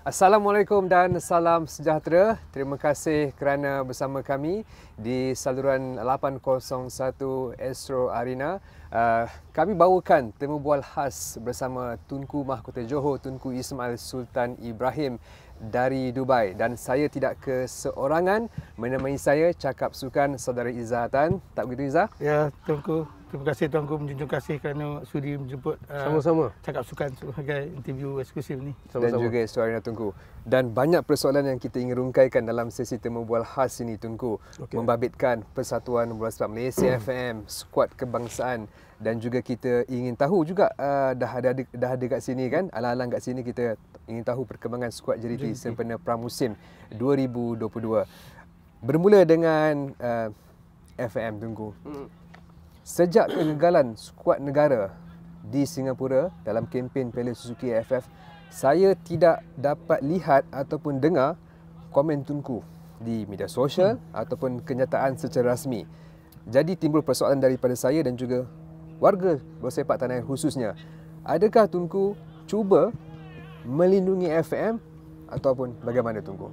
Assalamualaikum dan salam sejahtera. Terima kasih kerana bersama kami di saluran 801 Astro Arena. Ah, kami bawakan temu bual khas bersama Tunku Mahkota Johor Tunku Ismail Sultan Ibrahim dari Dubai dan saya tidak keseorangan menemani saya cakap sukan saudara Tan. Tak begitu Izzah? Ya, Tunku. Terima kasih tuanku menjunjung kasih kerana sudi menjemput uh, sama-sama cakap sukan sebagai interview eksklusif ni. Sama-sama. Dan juga Suarina Tunku. Dan banyak persoalan yang kita ingin rungkaikan dalam sesi temu bual khas ini Tunku. Okay. Membabitkan Persatuan Bola Sepak Malaysia FM, hmm. skuad kebangsaan dan juga kita ingin tahu juga uh, dah ada dah ada kat sini kan ala alang kat sini kita ingin tahu perkembangan skuad JDT sempena pramusim 2022 bermula dengan uh, FM tunggu hmm. Sejak kegagalan skuad negara di Singapura dalam kempen Piala Suzuki AFF, saya tidak dapat lihat ataupun dengar komen Tunku di media sosial hmm. ataupun kenyataan secara rasmi. Jadi timbul persoalan daripada saya dan juga warga bersepak tanah air khususnya. Adakah Tunku cuba melindungi FM ataupun bagaimana Tunku?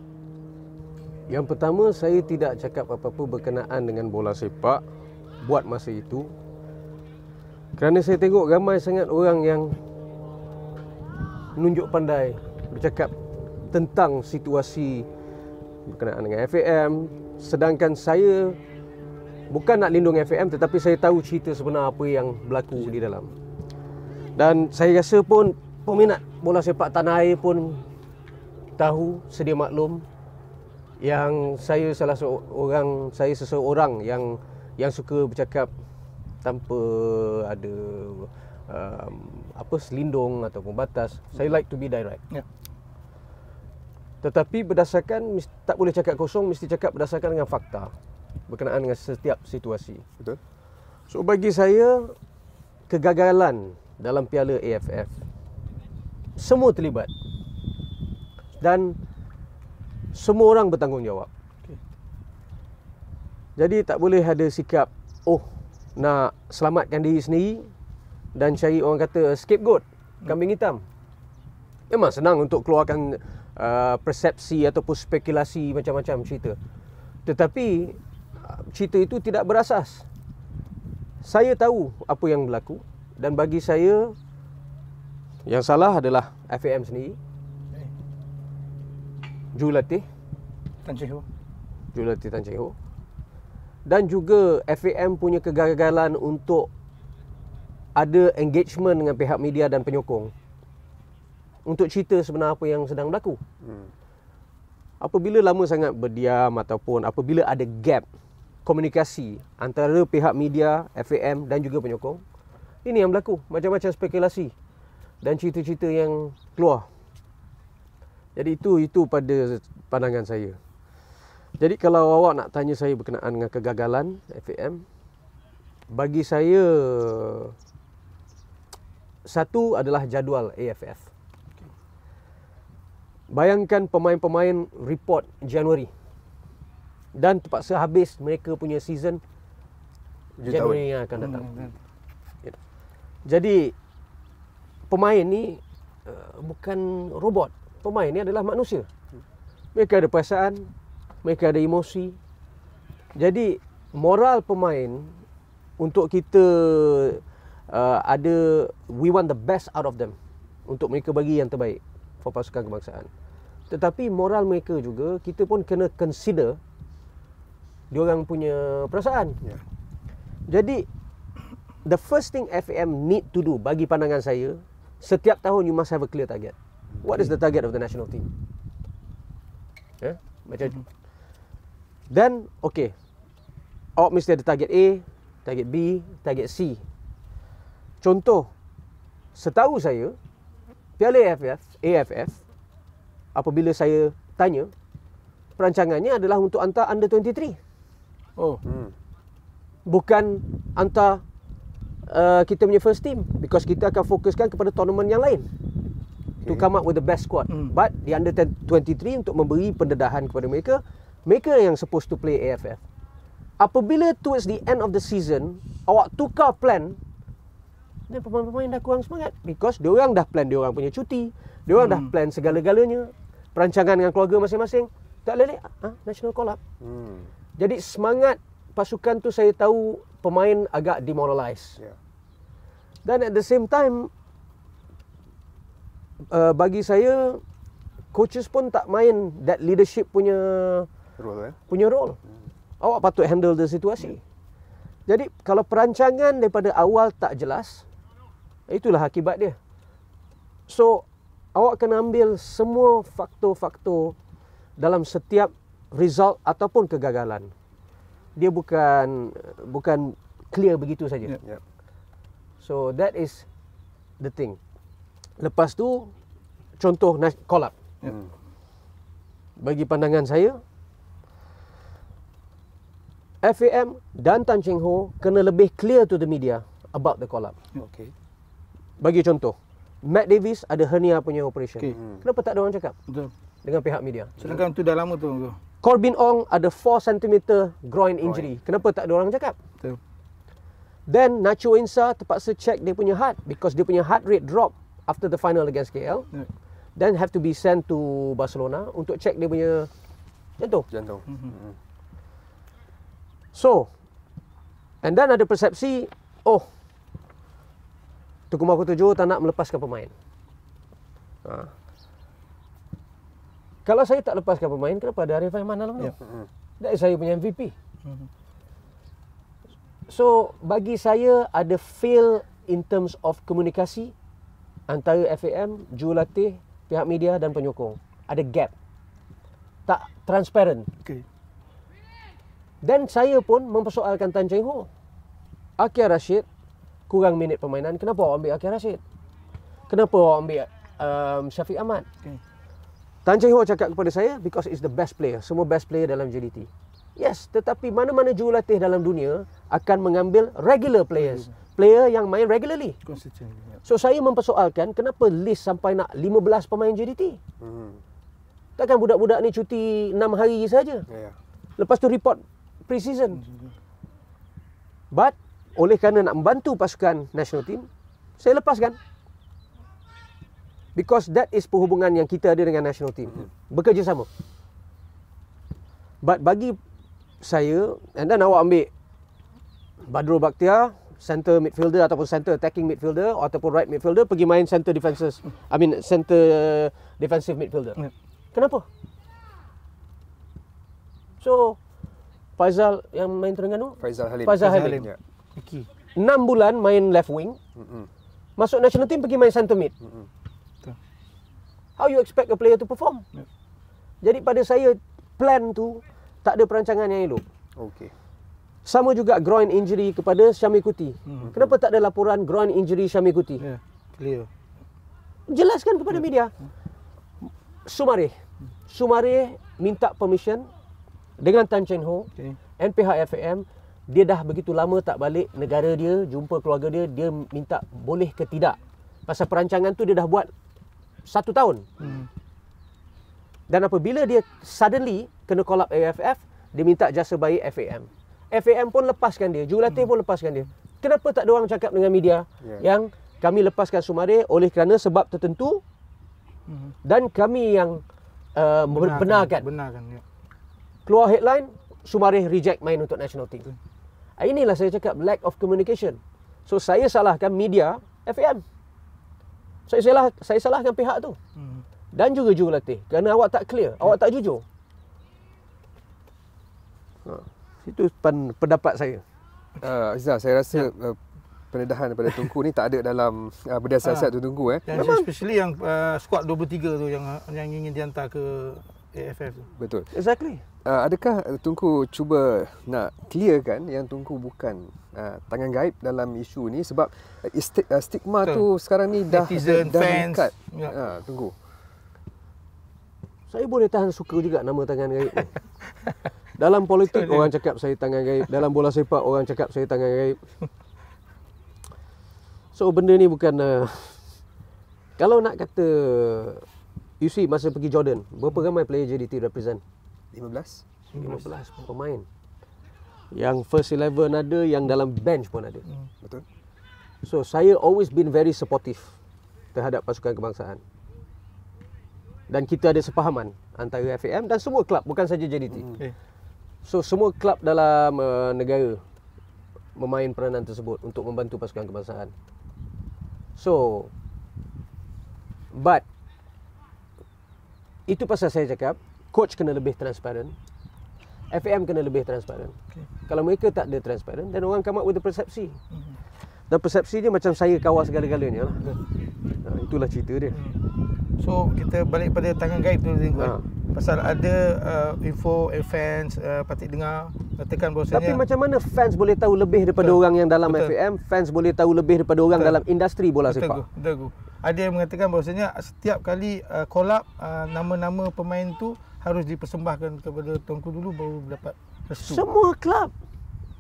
Yang pertama, saya tidak cakap apa-apa berkenaan dengan bola sepak buat masa itu kerana saya tengok ramai sangat orang yang menunjuk pandai bercakap tentang situasi berkenaan dengan FAM sedangkan saya bukan nak lindung FAM tetapi saya tahu cerita sebenar apa yang berlaku di dalam dan saya rasa pun peminat bola sepak tanah air pun tahu sedia maklum yang saya salah seorang saya seseorang yang yang suka bercakap tanpa ada um, apa selindung atau pembatas, Hmm. Saya like to be direct. Ya. Tetapi berdasarkan tak boleh cakap kosong mesti cakap berdasarkan dengan fakta berkenaan dengan setiap situasi. Betul. So bagi saya kegagalan dalam piala AFF semua terlibat dan semua orang bertanggungjawab. Jadi tak boleh ada sikap oh nak selamatkan diri sendiri dan cari orang kata scapegoat, kambing hitam. Memang senang untuk keluarkan uh, persepsi ataupun spekulasi macam-macam cerita. Tetapi uh, cerita itu tidak berasas. Saya tahu apa yang berlaku dan bagi saya yang salah adalah FAM sendiri. Julatih Tan Ho. Julatih Tan Ho dan juga FAM punya kegagalan untuk ada engagement dengan pihak media dan penyokong untuk cerita sebenarnya apa yang sedang berlaku. Hmm. Apabila lama sangat berdiam ataupun apabila ada gap komunikasi antara pihak media, FAM dan juga penyokong, ini yang berlaku. Macam-macam spekulasi dan cerita-cerita yang keluar. Jadi itu itu pada pandangan saya. Jadi kalau awak nak tanya saya berkenaan dengan kegagalan FAM, bagi saya satu adalah jadual AFF. Bayangkan pemain-pemain report Januari dan terpaksa habis mereka punya season Januari yang akan datang. Hmm, kan. ya. Jadi pemain ni eh, bukan robot. Pemain ni adalah manusia. Mereka ada perasaan, mereka ada emosi. Jadi moral pemain untuk kita uh, ada we want the best out of them untuk mereka bagi yang terbaik for pasukan kebangsaan. Tetapi moral mereka juga kita pun kena consider dia orang punya perasaan. Yeah. Jadi the first thing FAM need to do bagi pandangan saya setiap tahun you must have a clear target. What is the target of the national team? Eh? Macam mhm. Then, okay. Awak mesti ada target A, target B, target C. Contoh, setahu saya, Piala AFF, AFF, apabila saya tanya, perancangannya adalah untuk hantar under 23. Oh. Hmm. Bukan hantar uh, kita punya first team because kita akan fokuskan kepada tournament yang lain okay. to come up with the best squad. Hmm. But the under 23 untuk memberi pendedahan kepada mereka mereka yang supposed to play AFF Apabila towards the end of the season Awak tukar plan Dan pemain-pemain dah kurang semangat Because dia orang dah plan dia orang punya cuti Dia orang hmm. dah plan segala-galanya Perancangan dengan keluarga masing-masing Tak boleh ha? National call up hmm. Jadi semangat pasukan tu saya tahu Pemain agak demoralized ya. Dan at the same time uh, Bagi saya Coaches pun tak main That leadership punya role eh? punya role hmm. awak patut handle the situasi hmm. jadi kalau perancangan daripada awal tak jelas itulah akibat dia so awak kena ambil semua faktor-faktor dalam setiap result ataupun kegagalan dia bukan bukan clear begitu saja yeah, yeah. so that is the thing lepas tu contoh collab yeah. bagi pandangan saya FAM dan Tan Cheng Ho kena lebih clear to the media about the call up. Okay. Bagi contoh, Matt Davis ada hernia punya operation. Okay. Hmm. Kenapa tak ada orang cakap? Betul. Dengan pihak media. Sedangkan tu dah lama tu. Corbin Ong ada 4 cm groin injury. Groin. Kenapa tak ada orang cakap? Betul. Then Nacho Insa terpaksa check dia punya heart because dia punya heart rate drop after the final against KL. Yeah. Then have to be sent to Barcelona untuk check dia punya jantung. Jantung. Mm-hmm. So, and then ada persepsi, oh, Tukumaku Tujuh tak nak melepaskan pemain. Ha. Kalau saya tak lepaskan pemain, kenapa ada Arif mana lah, yeah. tu? Hmm. saya punya MVP. Hmm. So, bagi saya ada fail in terms of komunikasi antara FAM, jurulatih, pihak media dan penyokong. Ada gap. Tak transparent. Okay. Dan saya pun mempersoalkan Tan Cheng Ho. Akhir Rashid, kurang minit permainan, kenapa awak ambil Akhir Rashid? Kenapa awak ambil um, Syafiq Ahmad? Okay. Tan Cheng Ho cakap kepada saya, because it's the best player. Semua best player dalam JDT. Yes, tetapi mana-mana jurulatih dalam dunia akan mengambil regular players. Player yang main regularly. So, saya mempersoalkan kenapa list sampai nak 15 pemain JDT. Hmm. Takkan budak-budak ni cuti 6 hari saja. Ya, ya. Lepas tu report pre-season. But oleh kerana nak membantu pasukan national team, saya lepaskan. Because that is perhubungan yang kita ada dengan national team. Bekerjasama. But bagi saya, and then awak ambil Badrul Baktia, center midfielder ataupun center attacking midfielder ataupun right midfielder pergi main center defenses. I mean center defensive midfielder. Ya. Kenapa? So, Faizal yang main Terengganu? Faizal Halim. Faizal Halim. Halim. Ya. Okey. 6 bulan main left wing. Mm-hmm. Masuk national team pergi main center mid. Mm-hmm. How you expect a player to perform? Yeah. Jadi pada saya plan tu tak ada perancangan yang elok. Okey. Sama juga groin injury kepada Syamil Kuti. Mm-hmm. Kenapa tak ada laporan groin injury Syamil Kuti? Ya. Yeah. Clear. Jelaskan kepada hmm. media. Sumari, hmm. sumari minta permission dengan Tan Cheng Ho, okay. FAM, dia dah begitu lama tak balik negara dia, jumpa keluarga dia, dia minta boleh ke tidak. Pasal perancangan tu dia dah buat satu tahun. Hmm. Dan apabila dia suddenly kena call up AFF, dia minta jasa baik FAM. FAM pun lepaskan dia, jurulatih hmm. pun lepaskan dia. Kenapa tak ada orang cakap dengan media yeah. yang kami lepaskan Sumare oleh kerana sebab tertentu hmm. dan kami yang uh, benarkan, benarkan. benarkan ya keluar headline Sumareh reject main untuk national team. Ah, inilah saya cakap lack of communication. So saya salahkan media FAM. Saya salah saya salahkan pihak tu. Hmm. Dan juga jurulatih kerana awak tak clear, okay. awak tak jujur. Ha, itu pen, pendapat saya. Uh, ah, Azza, saya rasa ya. uh, pendedahan daripada Tunku ni tak ada dalam uh, ah, bedah siasat ha. Tunku eh. Dan Memang especially yang uh, squad 23 tu yang yang ingin dihantar ke AFF tu. Betul. Exactly uh, adakah eh, Tunku cuba nak clearkan yang Tunku bukan uh, tangan gaib dalam isu ni sebab uh, stigma Betul. tu sekarang ni dah Netizen, dah dekat. Ya. Uh, Tunku. Saya boleh tahan suka juga nama tangan gaib ni. dalam politik Soalnya. orang cakap saya tangan gaib, dalam bola sepak orang cakap saya tangan gaib. So benda ni bukan uh, kalau nak kata you masa pergi Jordan, berapa ramai player JDT represent? 15? 15 pemain. Yang first eleven ada, yang dalam bench pun ada. Hmm. Betul. So, saya always been very supportive terhadap pasukan kebangsaan. Dan kita ada sepahaman antara FAM dan semua klub, bukan saja JDT. Hmm. Okay. So, semua klub dalam uh, negara memain peranan tersebut untuk membantu pasukan kebangsaan. So, but itu pasal saya cakap, coach kena lebih transparent FAM kena lebih transparent okay. kalau mereka tak ada transparent then orang come up with the persepsi mm-hmm. dan persepsi dia macam saya kawal segala-galanya lah. Mm-hmm. ha, itulah cerita dia mm. so kita balik pada tangan gaib tu eh? ha. pasal ada uh, info eh, fans uh, patik dengar katakan bosnya. tapi macam mana fans boleh tahu lebih daripada betul. orang yang dalam betul. FAM fans boleh tahu lebih daripada orang betul. dalam industri bola betul. sepak betul betul ada yang mengatakan bahasanya setiap kali uh, collab uh, nama-nama pemain tu harus dipersembahkan kepada tuanku dulu baru dapat restu. Semua klub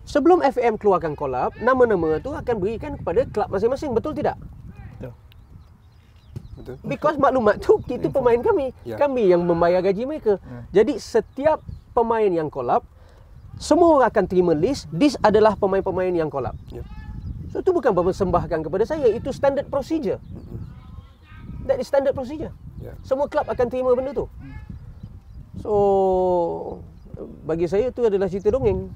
sebelum FM keluarkan kolab, nama-nama tu akan berikan kepada klub masing-masing, betul tidak? Betul. Because maklumat tu itu pemain kami. Ya. Kami yang membayar gaji mereka. Ya. Jadi setiap pemain yang kolab, semua orang akan terima list, this adalah pemain-pemain yang kolab. Ya. So itu bukan sembahkan kepada saya, itu standard procedure. That is standard procedure. Ya. Semua klub akan terima benda tu. Mm. So bagi saya itu adalah cerita dongeng.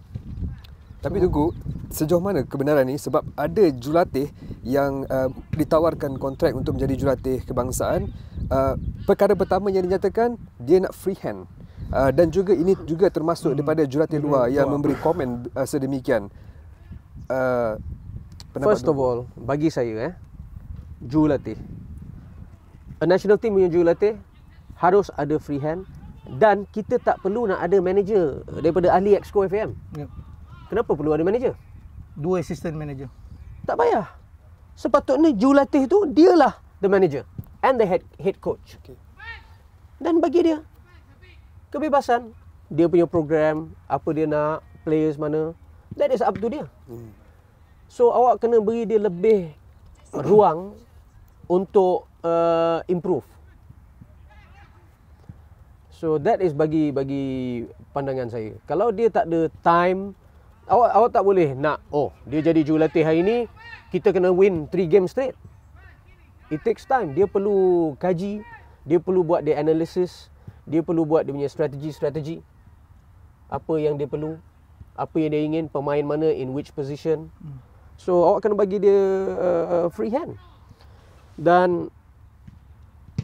Tapi so, tunggu, sejauh mana kebenaran ni sebab ada jurulatih yang uh, ditawarkan kontrak untuk menjadi jurulatih kebangsaan. Uh, perkara pertama yang dinyatakan dia nak free hand. Uh, dan juga ini juga termasuk hmm. daripada jurulatih hmm. luar yang memberi komen uh, sedemikian. Uh, First of all, bagi saya eh jurulatih. A national team punya jurulatih harus ada free hand dan kita tak perlu nak ada manager daripada ahli exco FM. Yep. Ya. Kenapa perlu ada manager? Dua assistant manager. Tak payah. Sepatutnya jurulatih tu lah the manager and the head head coach. Okay. Dan bagi dia kebebasan dia punya program apa dia nak players mana that is up to dia. Hmm. So awak kena beri dia lebih ruang untuk uh, improve. So that is bagi bagi pandangan saya. Kalau dia tak ada time, awak awak tak boleh nak oh dia jadi jurulatih hari ini kita kena win 3 game straight. It takes time. Dia perlu kaji, dia perlu buat dia analysis, dia perlu buat dia punya strategi strategi. Apa yang dia perlu, apa yang dia ingin, pemain mana in which position. So awak kena bagi dia uh, uh free hand. Dan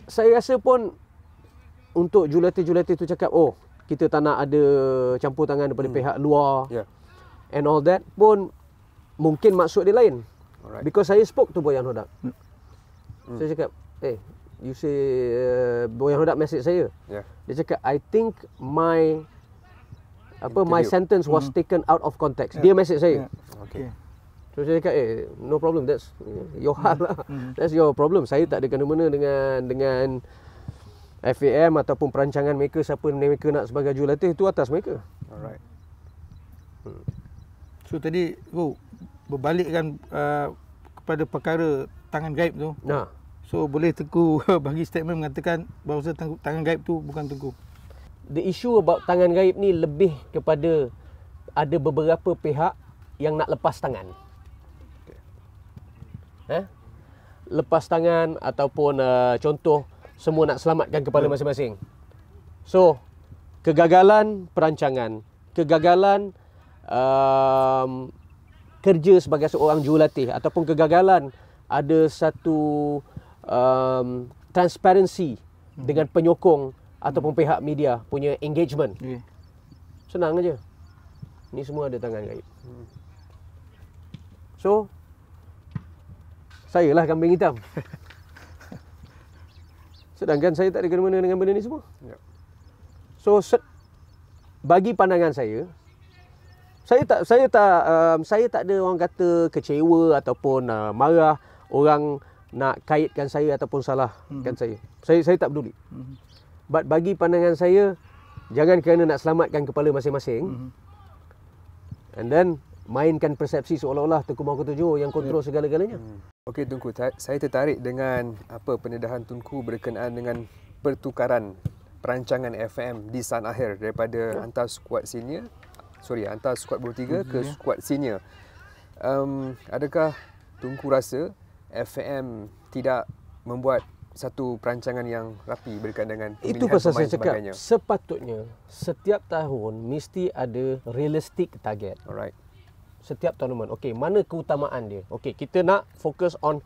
saya rasa pun untuk julate-julate tu cakap oh kita tak nak ada campur tangan daripada hmm. pihak luar yeah. and all that pun mungkin maksud dia lain Alright. because saya spoke to Boyan Hodak hmm. saya cakap eh hey, you say uh, Boyan Hodak message saya yeah. dia cakap I think my apa Interview. my sentence was hmm. taken out of context yeah. dia message saya yeah. okay. So saya cakap, eh, no problem. That's your hal hmm. lah. Hmm. That's your problem. Saya tak ada kena mana dengan dengan FAM ataupun perancangan mereka siapa mereka nak sebagai jurulatih itu atas mereka. Alright. Hmm. So tadi go oh, berbalikkan uh, kepada perkara tangan gaib tu. Nah. So boleh Tengku bagi statement mengatakan bahawa tangan gaib tu bukan Tengku. The issue about tangan gaib ni lebih kepada ada beberapa pihak yang nak lepas tangan. Okay. Eh? Lepas tangan ataupun uh, contoh semua nak selamatkan kepala hmm. masing-masing. So, kegagalan perancangan, kegagalan um, kerja sebagai seorang jurulatih ataupun kegagalan ada satu um, transparency hmm. dengan penyokong ataupun pihak media punya engagement. Senang aja. Ini semua ada tangan gaib. Hmm. So, saya lah kambing hitam. Sedangkan saya tak ada kena-mena dengan benda ni semua. Ya. So bagi pandangan saya saya tak saya tak um, saya tak ada orang kata kecewa ataupun uh, marah orang nak kaitkan saya ataupun salahkan mhm. mm-hmm. saya. Saya saya tak peduli. Mm-hmm. But bagi pandangan saya jangan kena nak selamatkan kepala masing-masing. Mm-hmm. And then mainkan persepsi seolah-olah Tengku Mahathir Tujuh yang kontrol ya. segala-galanya. Hmm. Okey Tengku, saya tertarik dengan apa pendedahan Tengku berkenaan dengan pertukaran perancangan FM di San Akhir daripada ya. antar skuad senior sorry antar skuad 23 tiga hmm ke mhm, ya. skuad senior. Um, adakah Tengku rasa FM tidak membuat satu perancangan yang rapi berkaitan dengan pemilihan Itu pasal pemain saya cakap, Sepatutnya setiap tahun mesti ada realistic target. Alright setiap tournament. Okey, mana keutamaan dia? Okey, kita nak fokus on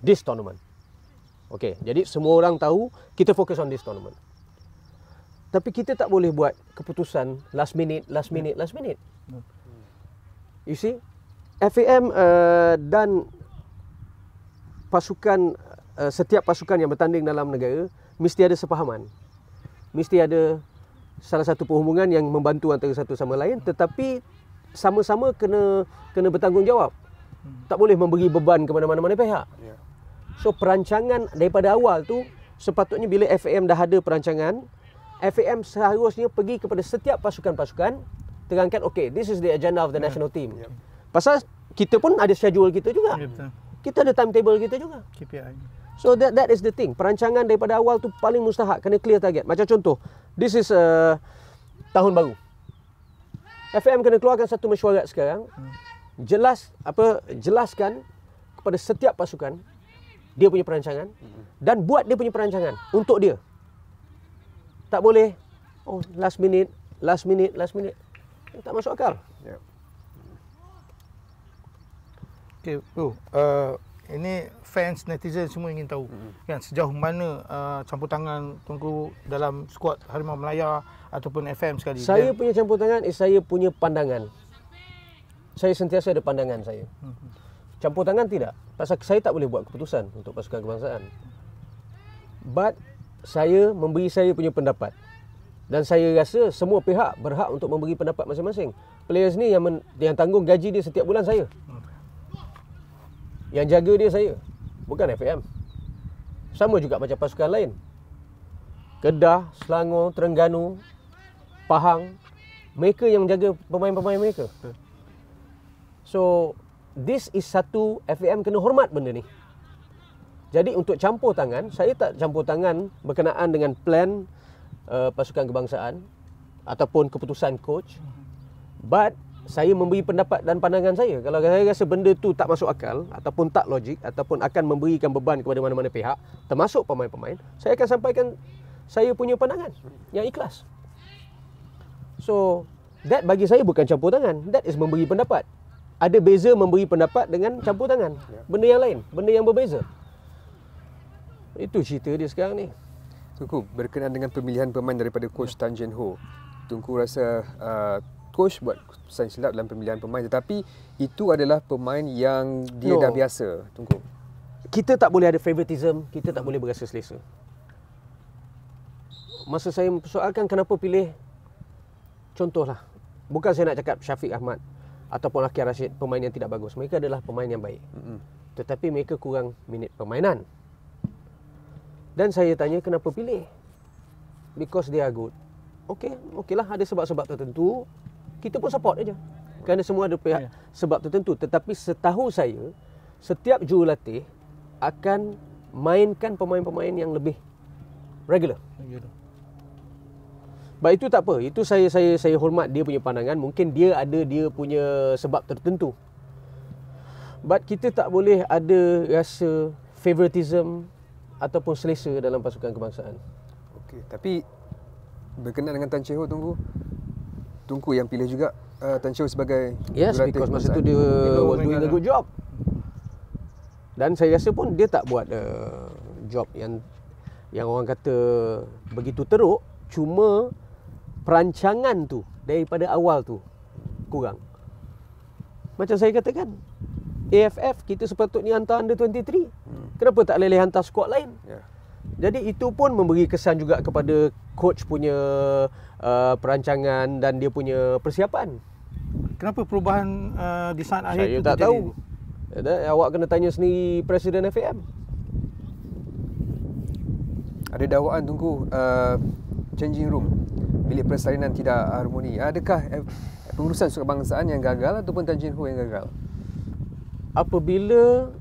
this tournament. Okey, jadi semua orang tahu kita fokus on this tournament. Tapi kita tak boleh buat keputusan last minute, last minute, last minute. You see, FAM uh, eh, dan pasukan uh, setiap pasukan yang bertanding dalam negara mesti ada sepahaman. Mesti ada salah satu perhubungan yang membantu antara satu sama lain tetapi sama-sama kena kena bertanggungjawab. Hmm. Tak boleh memberi beban kepada mana-mana pihak. Ya. So perancangan daripada awal tu sepatutnya bila FAM dah ada perancangan, FAM seharusnya pergi kepada setiap pasukan-pasukan terangkan okay this is the agenda of the yeah. national team. Yeah. Pasal kita pun ada schedule kita juga. Yeah, ya, kita ada timetable kita juga. KPI. So that that is the thing. Perancangan daripada awal tu paling mustahak kena clear target. Macam contoh, this is uh, tahun baru. FM kena keluarkan satu mesyuarat sekarang. Hmm. Jelas apa jelaskan kepada setiap pasukan dia punya perancangan hmm. dan buat dia punya perancangan untuk dia. Tak boleh oh last minute, last minute, last minute. Tak masuk akal. Ya. Okay, bro. Uh, ini fans netizen semua ingin tahu hmm. kan sejauh mana uh, campur tangan tunggu dalam skuad Harimau Melaya ataupun FM sekali. Saya dia... punya campur tangan is saya punya pandangan. Saya sentiasa ada pandangan saya. Hmm. Campur tangan tidak. Pasal saya tak boleh buat keputusan untuk pasukan kebangsaan. But saya memberi saya punya pendapat. Dan saya rasa semua pihak berhak untuk memberi pendapat masing-masing. Players ni yang men, yang tanggung gaji dia setiap bulan saya. Yang jaga dia saya. Bukan FM. Sama juga macam pasukan lain. Kedah, Selangor, Terengganu, Pahang mereka yang menjaga pemain-pemain mereka. Hmm. So this is satu FAM kena hormat benda ni. Jadi untuk campur tangan, saya tak campur tangan berkenaan dengan plan uh, pasukan kebangsaan ataupun keputusan coach. But saya memberi pendapat dan pandangan saya. Kalau saya rasa benda tu tak masuk akal ataupun tak logik ataupun akan memberikan beban kepada mana-mana pihak termasuk pemain-pemain, saya akan sampaikan saya punya pandangan yang ikhlas. So that bagi saya bukan campur tangan. That is memberi pendapat. Ada beza memberi pendapat dengan campur tangan. Ya. Benda yang lain, benda yang berbeza. Itu cerita dia sekarang ni. Tunku, berkenaan dengan pemilihan pemain daripada coach Tan Jin Ho. Tunku rasa uh, coach buat sign silap dalam pemilihan pemain tetapi itu adalah pemain yang dia no. dah biasa tunggu kita tak boleh ada favoritism kita tak boleh berasa selesa masa saya mempersoalkan kenapa pilih contohlah bukan saya nak cakap Syafiq Ahmad ataupun Akhir Rashid pemain yang tidak bagus mereka adalah pemain yang baik mm-hmm. tetapi mereka kurang minit permainan dan saya tanya kenapa pilih because they are good okey okeylah ada sebab-sebab tertentu kita pun support aja kerana semua ada pihak yeah. sebab tertentu tetapi setahu saya setiap jurulatih akan mainkan pemain-pemain yang lebih regular regular Baik itu tak apa. Itu saya saya saya hormat dia punya pandangan. Mungkin dia ada dia punya sebab tertentu. But kita tak boleh ada rasa favoritism ataupun selesa dalam pasukan kebangsaan. Okey, tapi berkenaan dengan Tan Cheho tunggu. Tunggu yang pilih juga uh, Tan Cheho sebagai Yes, because masa tu dia was doing a lah. good job. Dan saya rasa pun dia tak buat uh, job yang yang orang kata begitu teruk cuma perancangan tu daripada awal tu kurang. Macam saya katakan, AFF kita sepatutnya hantar under 23. Hmm. Kenapa tak boleh hantar skuad lain? Yeah. Jadi itu pun memberi kesan juga kepada coach punya uh, perancangan dan dia punya persiapan. Kenapa perubahan uh, di saat akhir saya tak tahu. Ada, awak kena tanya sendiri Presiden FAM. Ada dakwaan tunggu uh, changing room bilik persalinan tidak harmoni. Adakah eh, pengurusan Suka Bangsaan yang gagal ataupun Tan Jin Ho yang gagal? Apabila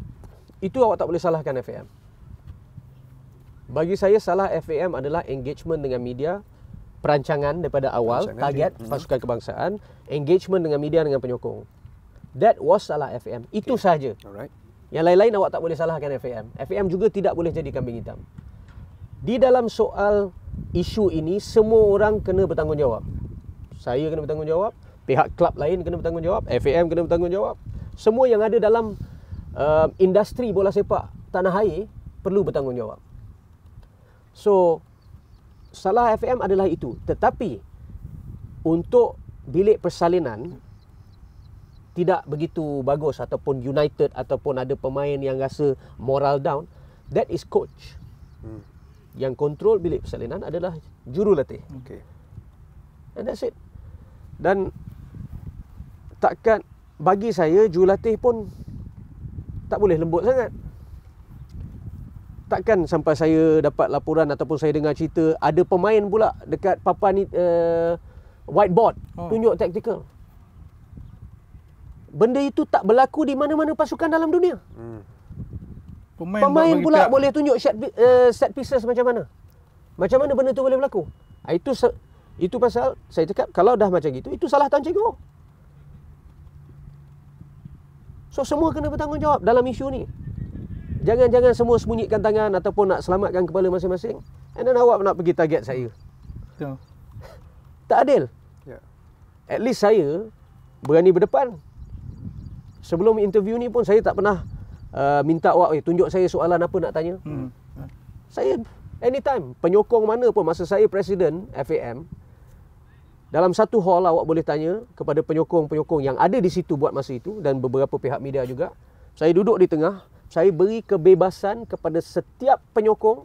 itu awak tak boleh salahkan FAM. Bagi saya salah FAM adalah engagement dengan media, perancangan daripada awal, perancangan ya. target dia. Hmm. pasukan kebangsaan, engagement dengan media dengan penyokong. That was salah FAM. Itu okay. sahaja. Alright. Yang lain-lain awak tak boleh salahkan FAM. FAM juga tidak boleh jadi kambing hitam. Di dalam soal isu ini semua orang kena bertanggungjawab. Saya kena bertanggungjawab, pihak klub lain kena bertanggungjawab, FAM kena bertanggungjawab. Semua yang ada dalam uh, industri bola sepak tanah air perlu bertanggungjawab. So salah FAM adalah itu. Tetapi untuk bilik persalinan tidak begitu bagus ataupun united ataupun ada pemain yang rasa moral down that is coach. Hmm yang kontrol bilik persalinan adalah jurulatih. Okey. And that's it. Dan takkan bagi saya jurulatih pun tak boleh lembut sangat. Takkan sampai saya dapat laporan ataupun saya dengar cerita ada pemain pula dekat papan ni uh, whiteboard oh. tunjuk taktikal. Benda itu tak berlaku di mana-mana pasukan dalam dunia. Hmm pemain, pemain pula pihak. boleh tunjuk set, uh, set pieces macam mana macam mana benda tu boleh berlaku ah, itu itu pasal saya cakap kalau dah macam gitu itu salah Tan Cikgu so semua kena bertanggungjawab dalam isu ni jangan-jangan semua sembunyikan tangan ataupun nak selamatkan kepala masing-masing and then awak nak pergi target saya no. tak adil yeah. at least saya berani berdepan sebelum interview ni pun saya tak pernah Ah, minta awak eh tunjuk saya soalan apa nak tanya. Hmm. Saya anytime penyokong mana pun masa saya presiden FAM dalam satu hall lah awak boleh tanya kepada penyokong-penyokong yang ada di situ buat masa itu dan beberapa pihak media juga. Saya duduk di tengah, saya beri kebebasan kepada setiap penyokong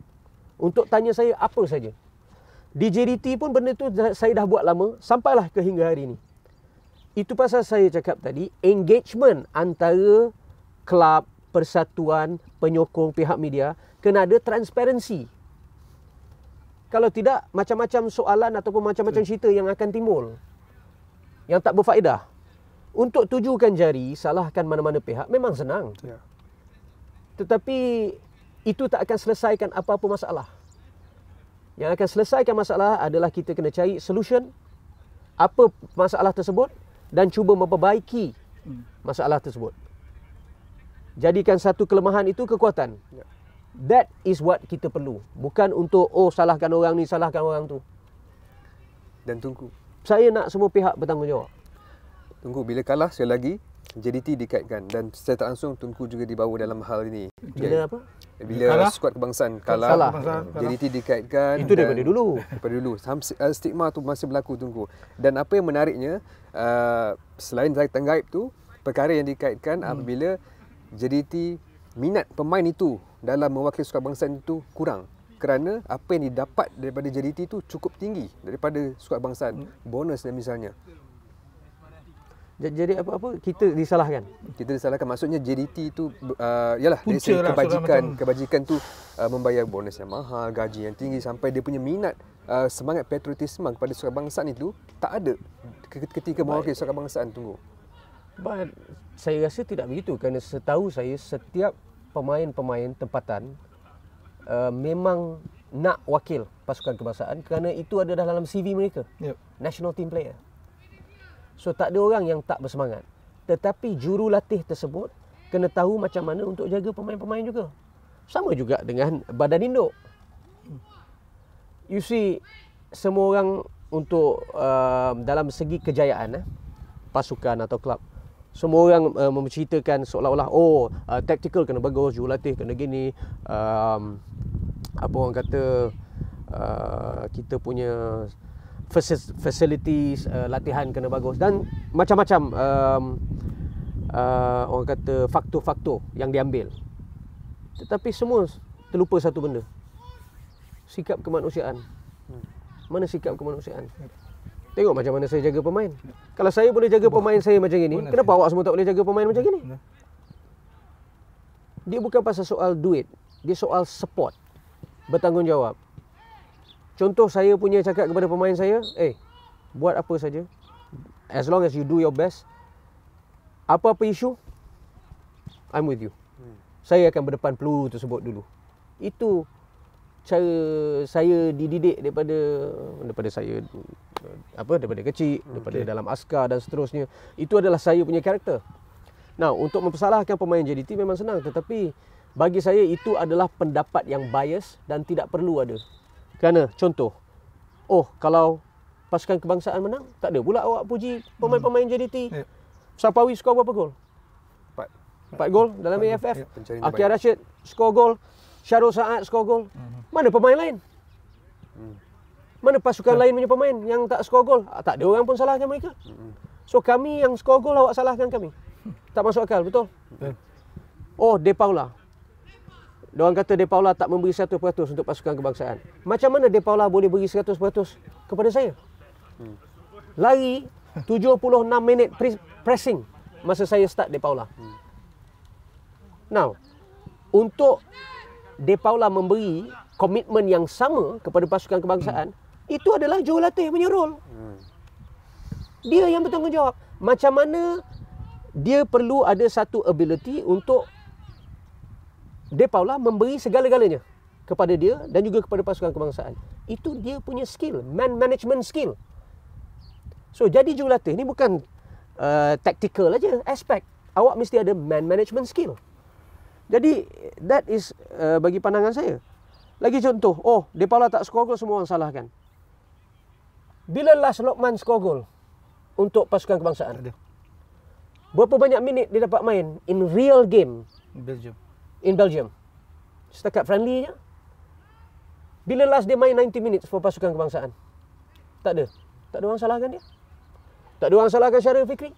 untuk tanya saya apa saja. Di JDT pun benda tu saya dah buat lama sampailah ke hingga hari ini. Itu pasal saya cakap tadi engagement antara kelab persatuan penyokong pihak media kena ada transparansi. Kalau tidak macam-macam soalan ataupun macam-macam hmm. cerita yang akan timbul yang tak berfaedah. Untuk tujukan jari salahkan mana-mana pihak memang senang. Ya. Tetapi itu tak akan selesaikan apa-apa masalah. Yang akan selesaikan masalah adalah kita kena cari solution apa masalah tersebut dan cuba memperbaiki hmm. masalah tersebut jadikan satu kelemahan itu kekuatan. Ya. That is what kita perlu. Bukan untuk oh salahkan orang ni, salahkan orang tu. Dan tunggu. Saya nak semua pihak bertanggungjawab. Tunggu bila kalah sekali lagi JDT dikaitkan dan secara tak langsung Tunku juga dibawa dalam hal ini. Bila okay. apa? Bila kalah. skuad kebangsaan kalah, Salah. JDT dikaitkan. Itu daripada dulu. Daripada dulu. Eh, stigma tu masih berlaku Tunku. Dan apa yang menariknya, uh, selain tanggaib tu, perkara yang dikaitkan hmm. apabila JDT minat pemain itu dalam mewakili sukan bangsa itu kurang kerana apa yang didapat daripada JDT itu cukup tinggi daripada sukan bangsa, hmm. bonus dan misalnya jadi apa-apa kita disalahkan kita disalahkan maksudnya JDT itu uh, yalah dari segi kebajikan macam... kebajikan tu uh, membayar bonus yang mahal gaji yang tinggi sampai dia punya minat uh, semangat patriotisme kepada sukan bangsa itu tak ada ketika mewakili sukan bangsa tunggu But saya rasa tidak begitu kerana setahu saya setiap pemain-pemain tempatan uh, memang nak wakil pasukan kebangsaan kerana itu ada dalam CV mereka. Yep. National team player. So tak ada orang yang tak bersemangat. Tetapi jurulatih tersebut kena tahu macam mana untuk jaga pemain-pemain juga. Sama juga dengan badan induk. You see semua orang untuk uh, dalam segi kejayaan eh, pasukan atau kelab semua orang uh, menceritakan seolah-olah oh uh, tactical kena bagus you latih kena gini um, apa orang kata uh, kita punya facilities uh, latihan kena bagus dan macam-macam um, uh, orang kata faktor-faktor yang diambil tetapi semua terlupa satu benda sikap kemanusiaan hmm. mana sikap kemanusiaan Tengok macam mana saya jaga pemain. Kalau saya boleh jaga pemain saya macam ini, kenapa awak semua tak boleh jaga pemain macam ini? Dia bukan pasal soal duit, dia soal support. Bertanggungjawab. Contoh saya punya cakap kepada pemain saya, "Eh, buat apa saja, as long as you do your best, apa-apa isu, I'm with you." Hmm. Saya akan berdepan peluru tersebut dulu. Itu cara saya dididik daripada daripada saya apa daripada kecil hmm, daripada okay. dalam askar dan seterusnya itu adalah saya punya karakter. Nah, untuk mempersalahkan pemain JDT memang senang tetapi bagi saya itu adalah pendapat yang bias dan tidak perlu ada. Kerana contoh oh kalau pasukan kebangsaan menang tak ada pula awak puji pemain-pemain JDT. Hmm. Yeah. Sapawi skor berapa gol? 4. 4 gol dalam Empat. AFF. Ya, Akhir Rashid skor gol. Syarul Saad skor gol. Mm-hmm. Mana pemain lain? Hmm. Mana pasukan ya. lain punya pemain yang tak skor gol? Ah, tak ada orang pun salahkan mereka. Hmm. So kami yang skor gol awak salahkan kami. Tak masuk akal, betul? Ya. Oh, De Paula. Diorang kata De Paula tak memberi 100% untuk pasukan kebangsaan. Macam mana De Paula boleh beri 100% kepada saya? Hmm. Lari 76 minit pressing masa saya start De Paula. Hmm. Now, untuk De Paula memberi komitmen yang sama kepada pasukan kebangsaan, itu adalah jurulatih punya role. Hmm. Dia yang bertanggungjawab. Macam mana dia perlu ada satu ability untuk Depaula memberi segala-galanya kepada dia dan juga kepada pasukan kebangsaan. Itu dia punya skill, man management skill. So jadi jurulatih ni bukan uh, tactical aja aspect. Awak mesti ada man management skill. Jadi that is uh, bagi pandangan saya. Lagi contoh, oh Depaula tak score, semua orang salahkan. Bila last Lokman score goal untuk pasukan kebangsaan? Ada. Berapa banyak minit dia dapat main in real game? in Belgium. In Belgium. Setakat friendly je. Bila last dia main 90 minutes for pasukan kebangsaan? Tak ada. Tak ada orang salahkan dia. Tak ada orang salahkan Syarif Fikri.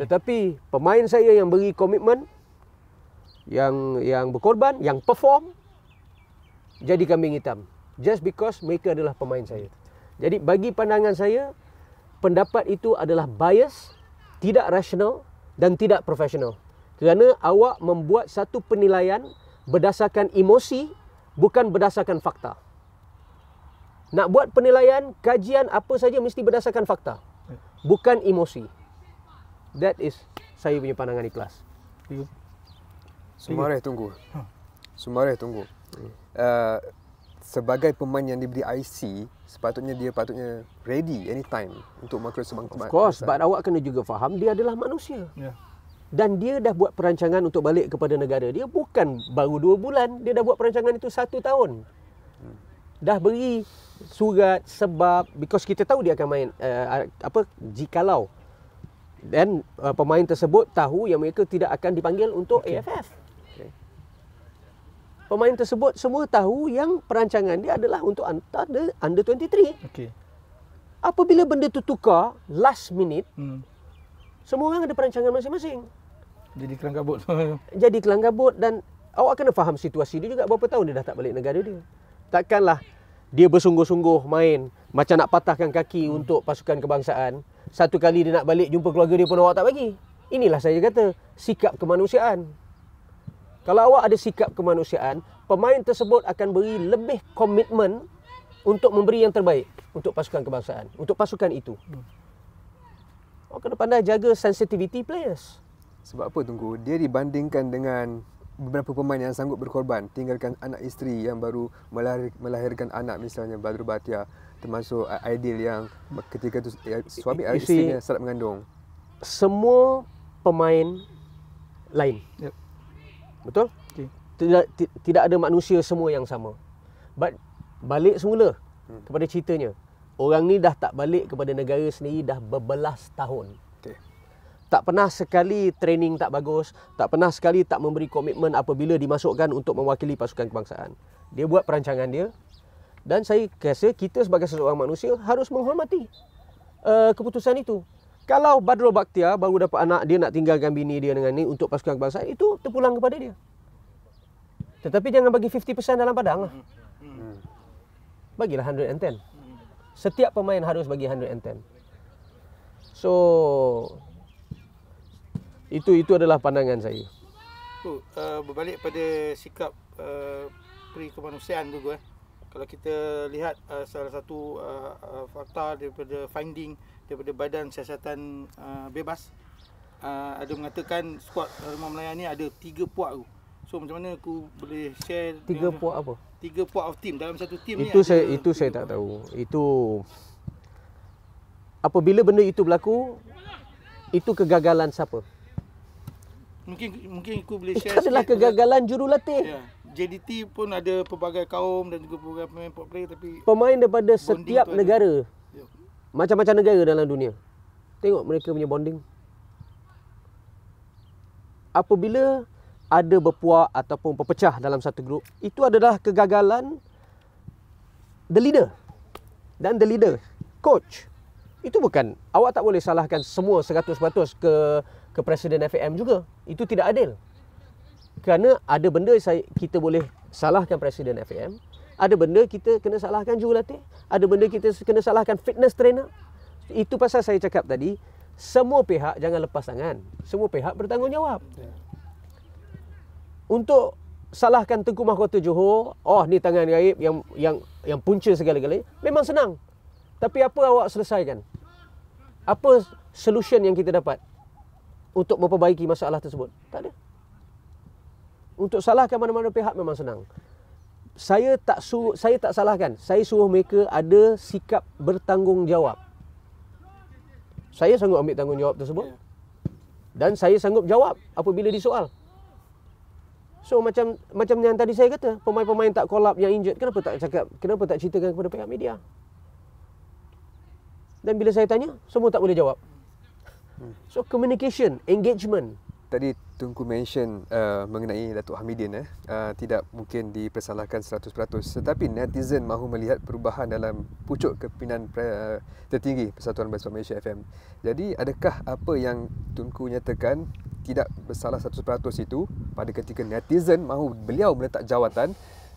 Tetapi pemain saya yang beri komitmen yang yang berkorban, yang perform jadi kambing hitam just because mereka adalah pemain saya. Jadi bagi pandangan saya, pendapat itu adalah bias, tidak rasional dan tidak profesional. Kerana awak membuat satu penilaian berdasarkan emosi bukan berdasarkan fakta. Nak buat penilaian, kajian apa saja mesti berdasarkan fakta. Bukan emosi. That is saya punya pandangan ikhlas. Sumareh tunggu. Ha. Sumareh tunggu. Hmm. Uh, sebagai pemain yang diberi IC sepatutnya dia patutnya ready anytime untuk makro semangat. Of course but awak kena juga faham dia adalah manusia. Yeah. Dan dia dah buat perancangan untuk balik kepada negara dia bukan baru dua bulan dia dah buat perancangan itu satu tahun. Hmm. Dah beri surat sebab because kita tahu dia akan main uh, apa jikalau dan uh, eh, pemain tersebut tahu yang mereka tidak akan dipanggil untuk okay. AFF pemain tersebut semua tahu yang perancangan dia adalah untuk the under 23. Okey. Apabila benda tu tukar last minute, hmm. semua orang ada perancangan masing-masing. Jadi kelanggabut. Jadi kelanggabut dan awak kena faham situasi dia juga berapa tahun dia dah tak balik negara dia. Takkanlah dia bersungguh-sungguh main macam nak patahkan kaki hmm. untuk pasukan kebangsaan. Satu kali dia nak balik jumpa keluarga dia pun awak tak bagi. Inilah saya kata sikap kemanusiaan. Kalau awak ada sikap kemanusiaan, pemain tersebut akan beri lebih komitmen untuk memberi yang terbaik untuk pasukan kebangsaan, untuk pasukan itu. Hmm. Awak kena pandai jaga sensitivity players. Sebab apa tunggu? Dia dibandingkan dengan beberapa pemain yang sanggup berkorban, tinggalkan anak isteri yang baru melahirkan anak misalnya Badru Batia, termasuk uh, Aidil yang ketika itu ya, suami uh, isteri yang mengandung. Semua pemain lain. Yep. Betul? Okay. Tidak tidak ada manusia semua yang sama. But balik semula hmm. kepada ceritanya. Orang ni dah tak balik kepada negara sendiri dah berbelas tahun. Tak pernah sekali training tak bagus, tak pernah sekali tak memberi komitmen apabila dimasukkan untuk mewakili pasukan kebangsaan. Dia buat perancangan dia dan saya rasa kita sebagai seseorang manusia harus menghormati uh, keputusan itu. Kalau Badrul Baktia baru dapat anak, dia nak tinggalkan bini dia dengan ni untuk pasukan kebangsaan, itu terpulang kepada dia. Tetapi jangan bagi 50% dalam padang. Lah. Bagilah 110. Setiap pemain harus bagi 110. So, itu itu adalah pandangan saya. Tu, uh, berbalik pada sikap uh, eh, perikemanusiaan juga. Eh. Kalau kita lihat uh, salah satu uh, uh, fakta daripada finding daripada badan siasatan uh, bebas uh, ada mengatakan skuad Harimau Malaya ni ada tiga puak tu. So macam mana aku boleh share tiga puak apa? Tiga puak of team dalam satu team itu ni. Saya, itu saya itu saya tak tahu. Itu apabila benda itu berlaku itu kegagalan siapa? Mungkin mungkin aku boleh eh, share. Itu adalah kegagalan jurulatih. Ya. JDT pun ada pelbagai kaum dan juga pelbagai pemain player tapi pemain daripada setiap negara macam-macam negara dalam dunia. Tengok mereka punya bonding. Apabila ada berpuak ataupun berpecah dalam satu grup, itu adalah kegagalan the leader. Dan the leader, coach. Itu bukan, awak tak boleh salahkan semua 100% ke ke Presiden FAM juga. Itu tidak adil. Kerana ada benda saya, kita boleh salahkan Presiden FAM, ada benda kita kena salahkan jurulatih. Ada benda kita kena salahkan fitness trainer. Itu pasal saya cakap tadi, semua pihak jangan lepas tangan. Semua pihak bertanggungjawab. Untuk salahkan Tengku Mahkota Johor, oh ni tangan gaib yang yang yang punca segala-galanya, memang senang. Tapi apa awak selesaikan? Apa solution yang kita dapat untuk memperbaiki masalah tersebut? Tak ada. Untuk salahkan mana-mana pihak memang senang saya tak suruh saya tak salahkan. Saya suruh mereka ada sikap bertanggungjawab. Saya sanggup ambil tanggungjawab tersebut. Ya. Dan saya sanggup jawab apabila disoal. So macam macam yang tadi saya kata, pemain-pemain tak kolab yang injet, kenapa tak cakap, kenapa tak ceritakan kepada pihak media? Dan bila saya tanya, semua tak boleh jawab. Hmm. So communication, engagement, tadi Tunku mention uh, mengenai Datuk Hamidin eh uh, tidak mungkin dipersalahkan 100% tetapi netizen mahu melihat perubahan dalam pucuk kepimpinan pre- uh, tertinggi Persatuan Bangsa Malaysia FM. Jadi adakah apa yang Tunku nyatakan tidak bersalah 100% itu pada ketika netizen mahu beliau meletak jawatan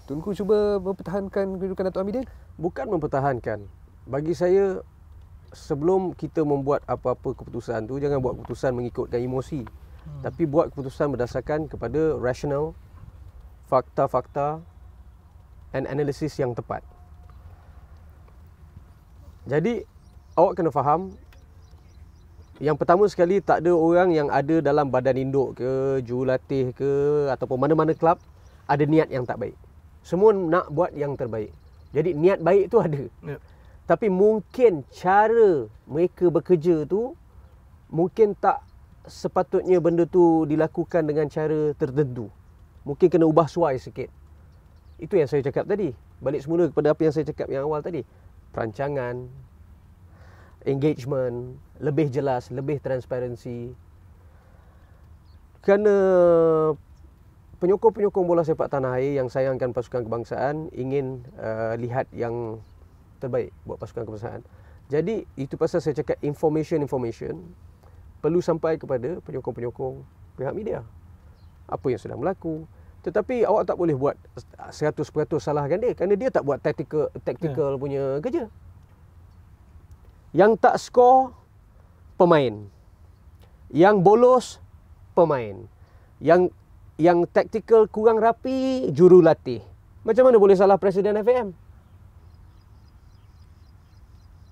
Tunku cuba mempertahankan kedudukan Datuk Hamidin? Bukan mempertahankan. Bagi saya sebelum kita membuat apa-apa keputusan tu jangan buat keputusan mengikutkan emosi. Hmm. tapi buat keputusan berdasarkan kepada rasional fakta-fakta and analysis yang tepat. Jadi awak kena faham yang pertama sekali tak ada orang yang ada dalam badan induk ke jurulatih ke ataupun mana-mana kelab ada niat yang tak baik. Semua nak buat yang terbaik. Jadi niat baik tu ada. Ya. Tapi mungkin cara mereka bekerja tu mungkin tak sepatutnya benda tu dilakukan dengan cara tertentu. Mungkin kena ubah suai sikit. Itu yang saya cakap tadi. Balik semula kepada apa yang saya cakap yang awal tadi. Perancangan, engagement, lebih jelas, lebih transparansi. Kerana penyokong-penyokong bola sepak tanah air yang sayangkan pasukan kebangsaan ingin uh, lihat yang terbaik buat pasukan kebangsaan. Jadi itu pasal saya cakap information information perlu sampai kepada penyokong-penyokong pihak media. Apa yang sedang berlaku. Tetapi awak tak boleh buat 100% salahkan dia kerana dia tak buat tactical tactical yeah. punya kerja. Yang tak skor pemain. Yang bolos pemain. Yang yang tactical kurang rapi jurulatih. Macam mana boleh salah presiden FAM?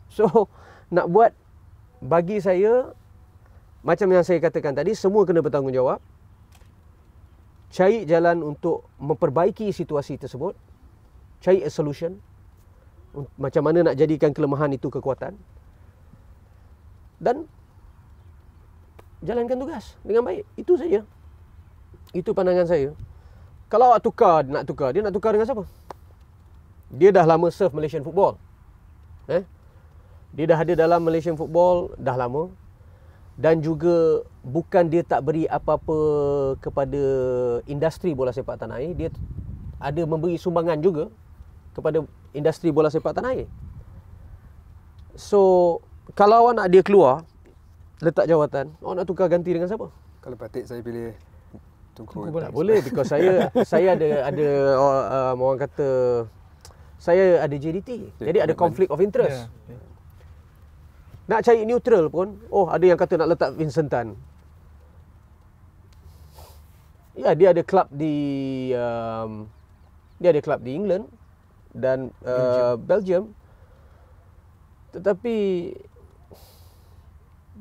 So nak buat bagi saya macam yang saya katakan tadi, semua kena bertanggungjawab. Cari jalan untuk memperbaiki situasi tersebut. Cari a solution. Macam mana nak jadikan kelemahan itu kekuatan. Dan jalankan tugas dengan baik. Itu saja. Itu pandangan saya. Kalau awak tukar, nak tukar. Dia nak tukar dengan siapa? Dia dah lama serve Malaysian football. Eh? Dia dah ada dalam Malaysian football dah lama dan juga bukan dia tak beri apa-apa kepada industri bola sepak tanah air dia ada memberi sumbangan juga kepada industri bola sepak tanah air so kalau awak nak dia keluar letak jawatan awak nak tukar ganti dengan siapa kalau patik saya pilih tunggu, tunggu tak boleh because saya saya ada ada orang, um, orang kata saya ada JDT. JDT jadi ada conflict of interest yeah. Ya. Nak cari neutral pun, oh ada yang kata nak letak Vincent Tan. Ya, dia ada club di um, dia ada club di England dan uh, Belgium. Belgium. Tetapi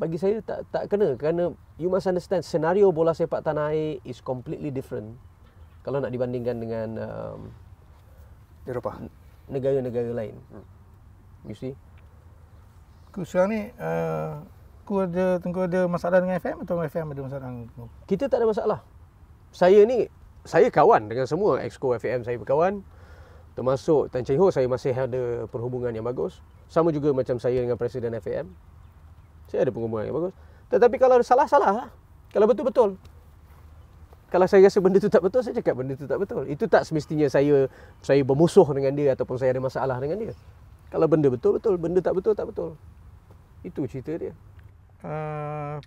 bagi saya tak tak kena kerana you must understand senario bola sepak tanah air is completely different kalau nak dibandingkan dengan um, Eropah negara-negara lain. Hmm. You see? aku sekarang ni uh, aku ada tengok ada masalah dengan FM atau FM ada masalah dengan aku? Kita tak ada masalah. Saya ni saya kawan dengan semua exco FM saya berkawan. Termasuk Tan Cheho saya masih ada perhubungan yang bagus. Sama juga macam saya dengan presiden FM. Saya ada perhubungan yang bagus. Tetapi kalau salah salah. Lah. Kalau betul betul. Kalau saya rasa benda itu tak betul, saya cakap benda itu tak betul. Itu tak semestinya saya saya bermusuh dengan dia ataupun saya ada masalah dengan dia. Kalau benda betul betul, benda tak betul tak betul. Itu cerita dia. Uh,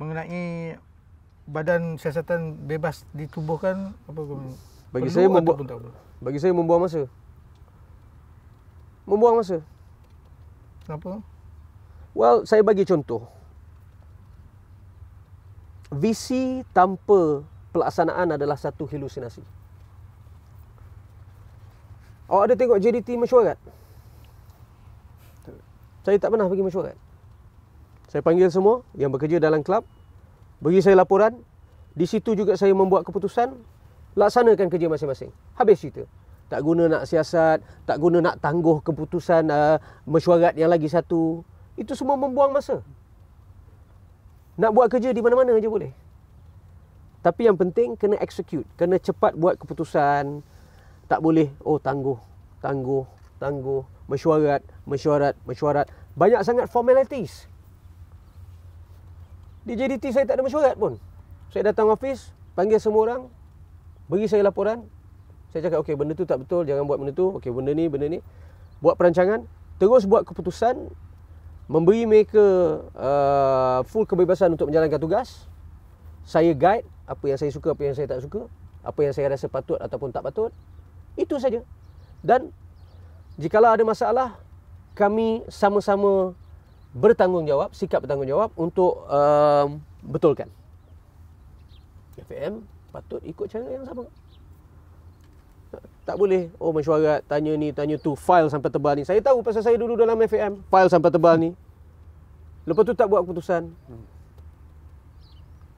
mengenai badan siasatan bebas ditubuhkan apa hmm. bagi saya membu- bagi saya membuang masa. Membuang masa. Kenapa? Well, saya bagi contoh. Visi tanpa pelaksanaan adalah satu hilusinasi. Awak ada tengok JDT mesyuarat? Hmm saya tak pernah pergi mesyuarat. Kan. Saya panggil semua yang bekerja dalam kelab, bagi saya laporan, di situ juga saya membuat keputusan, laksanakan kerja masing-masing. Habis cerita. Tak guna nak siasat, tak guna nak tangguh keputusan uh, mesyuarat yang lagi satu. Itu semua membuang masa. Nak buat kerja di mana-mana saja boleh. Tapi yang penting kena execute, kena cepat buat keputusan. Tak boleh, oh tangguh, tangguh, tangguh mesyuarat, mesyuarat, mesyuarat. Banyak sangat formalities. Di JDT saya tak ada mesyuarat pun. Saya datang office, panggil semua orang, bagi saya laporan. Saya cakap, okey, benda tu tak betul, jangan buat benda tu. Okey, benda ni, benda ni. Buat perancangan, terus buat keputusan, memberi mereka uh, full kebebasan untuk menjalankan tugas. Saya guide apa yang saya suka, apa yang saya tak suka, apa yang saya rasa patut ataupun tak patut. Itu saja. Dan jikalau ada masalah kami sama-sama bertanggungjawab sikap bertanggungjawab untuk um, betulkan FM patut ikut cara yang sama tak boleh oh mesyuarat tanya ni tanya tu file sampai tebal ni saya tahu pasal saya dulu dalam FM file sampai tebal ni lepas tu tak buat keputusan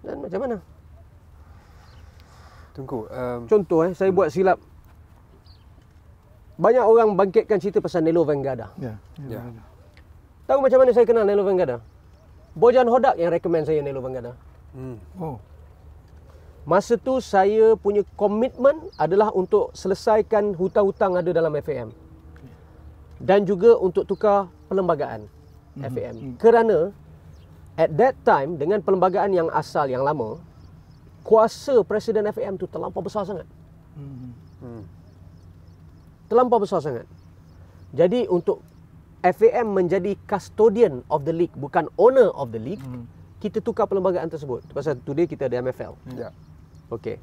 dan macam mana tunggu um, contoh eh saya buat silap banyak orang bangkitkan cerita pasal Nelo Vengada. Ya. Yeah. Yeah. Yeah. Tahu macam mana saya kenal Nelo Vengada? Bojan Hodak yang recommend saya Nelo Vengada. Hmm. Oh. Masa tu saya punya komitmen adalah untuk selesaikan hutang-hutang ada dalam FAM. Dan juga untuk tukar perlembagaan mm-hmm. FAM. Hmm. Kerana at that time dengan perlembagaan yang asal yang lama, kuasa presiden FAM tu terlampau besar sangat. Mm-hmm terlampau besar sangat. Jadi untuk FAM menjadi custodian of the league bukan owner of the league, hmm. kita tukar perlembagaan tersebut. Pasal dia kita ada MFL. Ya. Okey.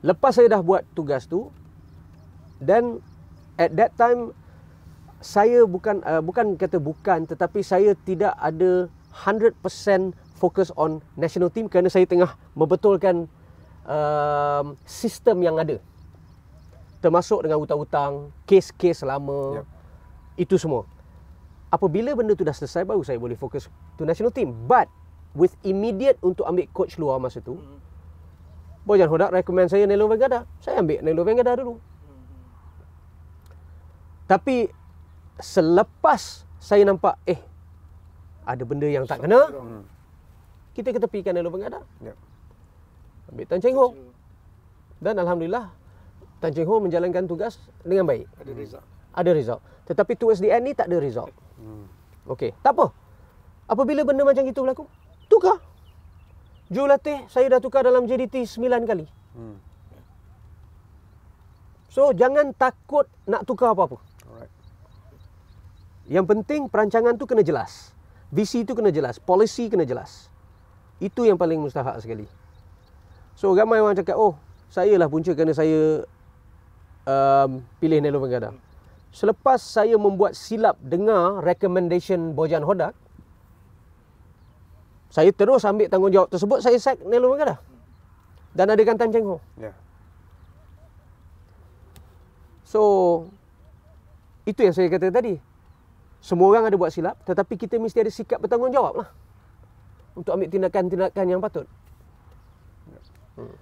Lepas saya dah buat tugas tu, dan at that time saya bukan uh, bukan kata bukan tetapi saya tidak ada 100% fokus on national team kerana saya tengah membetulkan uh, sistem yang ada termasuk dengan hutang-hutang, kes-kes lama, yeah. itu semua. Apabila benda tu dah selesai baru saya boleh fokus to national team. But with immediate untuk ambil coach luar masa tu, mm-hmm. Bojan Hodak recommend saya Nelo Vengada. Saya ambil Nelo Vengada dulu. Hmm. Tapi selepas saya nampak eh ada benda yang tak kena hmm. kita ketepikan Nelo Bengada. Ya. Ambil Tan Cheng Ho. Dan alhamdulillah Tan Cheng Ho menjalankan tugas dengan baik. Ada result. Ada result. Tetapi towards the end ni tak ada result. Hmm. Okey, tak apa. Apabila benda macam itu berlaku, tukar. Jurulatih saya dah tukar dalam JDT 9 kali. Hmm. So, jangan takut nak tukar apa-apa. Yang penting perancangan tu kena jelas. Visi tu kena jelas. Polisi kena jelas. Itu yang paling mustahak sekali. So, ramai orang cakap, oh, saya lah punca Kena saya um, pilih Nelo Pengada. Selepas saya membuat silap dengar recommendation Bojan Hodak, saya terus ambil tanggungjawab tersebut, saya sack Nelo Pengada. Dan adakan Tan Cheng Yeah. So, itu yang saya kata tadi. Semua orang ada buat silap, tetapi kita mesti ada sikap bertanggungjawab lah. Untuk ambil tindakan-tindakan yang patut. Ya. Hmm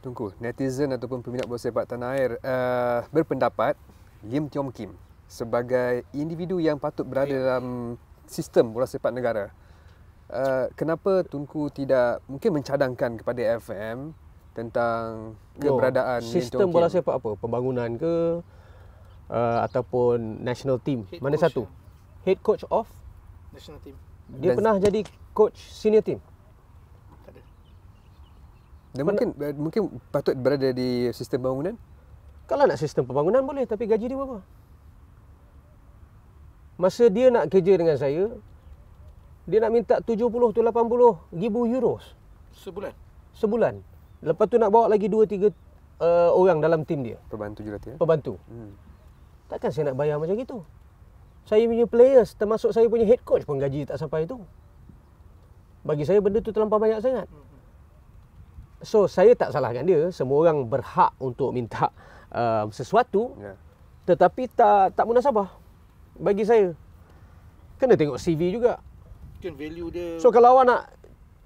tunggu netizen ataupun peminat bola sepak tanah air uh, berpendapat Lim Tiong Kim sebagai individu yang patut berada dalam sistem bola sepak negara. Uh, kenapa Tunku tidak mungkin mencadangkan kepada FM tentang keberadaan oh, sistem bola sepak apa? Pembangunan ke uh, ataupun national team? Head Mana coach. satu? Ya. Head coach of national team. Dia Dan pernah jadi coach senior team. Dan mungkin Pen- eh, mungkin patut berada di sistem pembangunan? Kalau nak sistem pembangunan boleh tapi gaji dia berapa? Masa dia nak kerja dengan saya, dia nak minta 70 tu 80 ribu euro sebulan. Sebulan. Lepas tu nak bawa lagi 2 3 uh, orang dalam tim dia. Pembantu juga ya. Pembantu. Hmm. Takkan saya nak bayar macam itu? Saya punya players termasuk saya punya head coach pun gaji tak sampai itu. Bagi saya benda tu terlampau banyak sangat. Hmm so saya tak salahkan dia semua orang berhak untuk minta uh, sesuatu yeah. tetapi tak tak munasabah bagi saya kena tengok CV juga kan value dia so kalau awak nak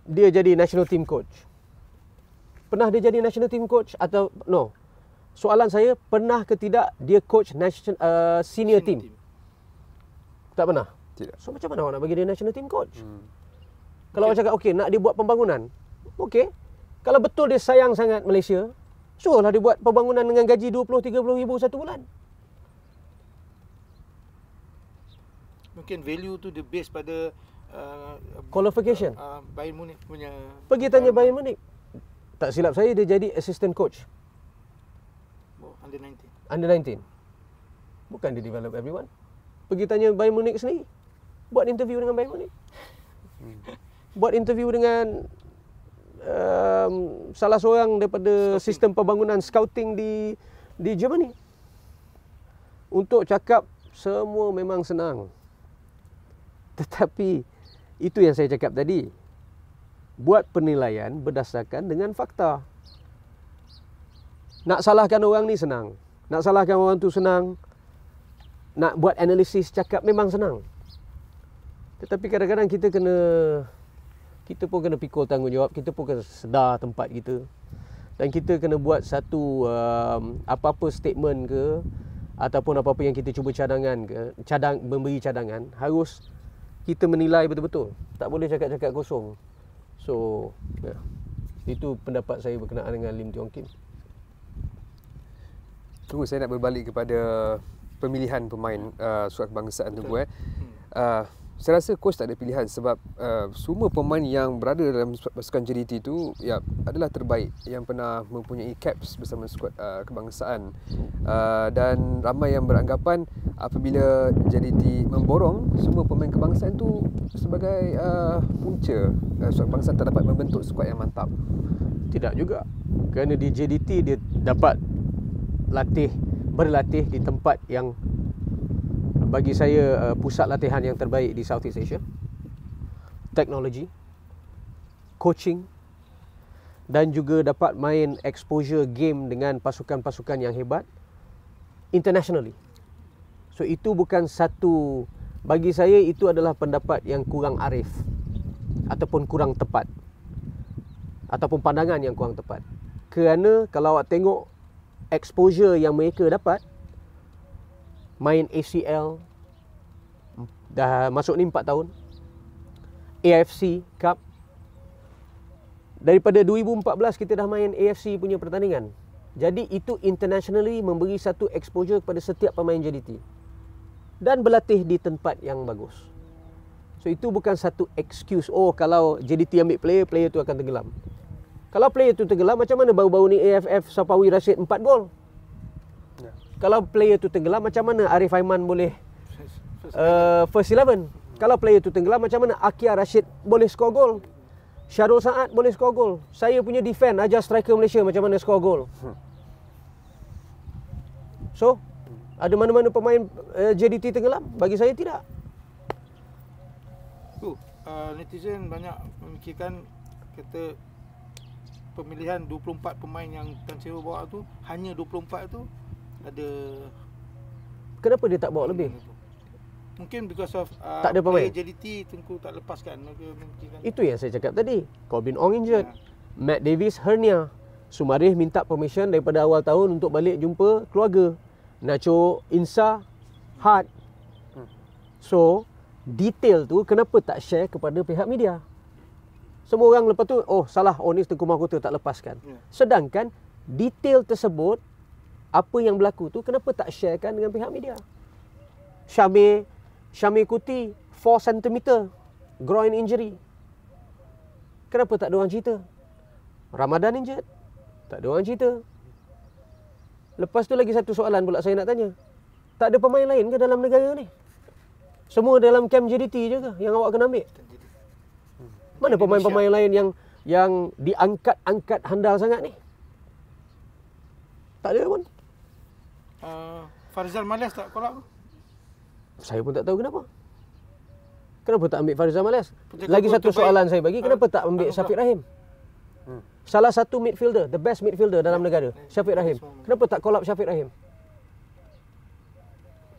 dia jadi national team coach pernah dia jadi national team coach atau no soalan saya pernah ke tidak dia coach national uh, senior, senior team? team tak pernah tidak so macam mana awak nak bagi dia national team coach hmm. kalau okay. awak cakap okey nak dia buat pembangunan okey kalau betul dia sayang sangat Malaysia, suruhlah dia buat pembangunan dengan gaji 20-30 ribu satu bulan. Mungkin value tu dia base pada... Uh, um, Qualification. Uh, uh, Bayern Munich punya... Pergi tanya Bayern, Bayern Munich. Tak silap saya, dia jadi assistant coach. Oh, under 19. Under 19. Bukan dia develop everyone. Pergi tanya Bayern Munich sendiri. Buat interview dengan Bayern Munich. Hmm. Buat interview dengan um, salah seorang daripada scouting. sistem pembangunan scouting di di Germany untuk cakap semua memang senang. Tetapi itu yang saya cakap tadi. Buat penilaian berdasarkan dengan fakta. Nak salahkan orang ni senang. Nak salahkan orang tu senang. Nak buat analisis cakap memang senang. Tetapi kadang-kadang kita kena kita pun kena pikul tanggungjawab, kita pun kena sedar tempat kita. Dan kita kena buat satu um, apa-apa statement ke ataupun apa-apa yang kita cuba cadangan ke, cadang memberi cadangan harus kita menilai betul-betul. Tak boleh cakap-cakap kosong. So, ya. Yeah. Itu pendapat saya berkenaan dengan Lim Tiong Kim. Terus saya nak berbalik kepada pemilihan pemain uh, surat kebangsaan tu eh. Hmm. Uh, saya rasa coach tak ada pilihan sebab uh, semua pemain yang berada dalam pasukan JDT itu ya adalah terbaik yang pernah mempunyai caps bersama skuad uh, kebangsaan uh, dan ramai yang beranggapan apabila JDT memborong semua pemain kebangsaan itu sebagai uh, punca uh, skuad kebangsaan tak dapat membentuk skuad yang mantap tidak juga kerana di JDT dia dapat latih berlatih di tempat yang bagi saya uh, pusat latihan yang terbaik di Southeast Asia. Teknologi, coaching dan juga dapat main exposure game dengan pasukan-pasukan yang hebat internationally. So itu bukan satu bagi saya itu adalah pendapat yang kurang arif ataupun kurang tepat ataupun pandangan yang kurang tepat. Kerana kalau awak tengok exposure yang mereka dapat main ACL dah masuk ni 4 tahun AFC Cup daripada 2014 kita dah main AFC punya pertandingan jadi itu internationally memberi satu exposure kepada setiap pemain JDT dan berlatih di tempat yang bagus so itu bukan satu excuse oh kalau JDT ambil player player tu akan tenggelam kalau player tu tenggelam macam mana baru-baru ni AFF Sapawi Rashid 4 gol kalau player tu tenggelam macam mana Arif Aiman boleh uh, first eleven kalau player tu tenggelam macam mana Akia Rashid boleh skor gol Syarul Saad boleh skor gol saya punya defend ajar striker Malaysia macam mana skor gol so ada mana-mana pemain uh, JDT tenggelam bagi saya tidak tu uh, netizen banyak memikirkan kata pemilihan 24 pemain yang Tan Siro bawa tu hanya 24 tu ada kenapa dia tak bawa lebih mungkin because of uh, tak ada apa JDT tunggu tak lepaskan itu yang saya cakap tadi Corbin Ong injured yeah. Matt Davis hernia Sumarih minta permission daripada awal tahun untuk balik jumpa keluarga Nacho Insa Hart hmm. so detail tu kenapa tak share kepada pihak media semua orang lepas tu oh salah oh tengku tengkumah tak lepaskan ya. sedangkan detail tersebut apa yang berlaku tu kenapa tak sharekan dengan pihak media? Syamir Syamir Kuti 4 cm groin injury. Kenapa tak ada orang cerita? Ramadan injured. Tak ada orang cerita. Lepas tu lagi satu soalan pula saya nak tanya. Tak ada pemain lain ke dalam negara ni? Semua dalam camp JDT je ke yang awak kena ambil? Mana pemain-pemain lain yang yang diangkat-angkat handal sangat ni? Tak ada pun. Ah, Farizal Malias tak call up? Saya pun tak tahu kenapa. Kenapa tak ambil Farizal Malias? Lagi satu soalan saya bagi, ah, kenapa uh, tak ambil uh, Syafiq Rahim? Hmm. Salah satu midfielder, the best midfielder dalam hmm. negara, Syafiq Rahim. Kenapa tak call up Syafiq Rahim?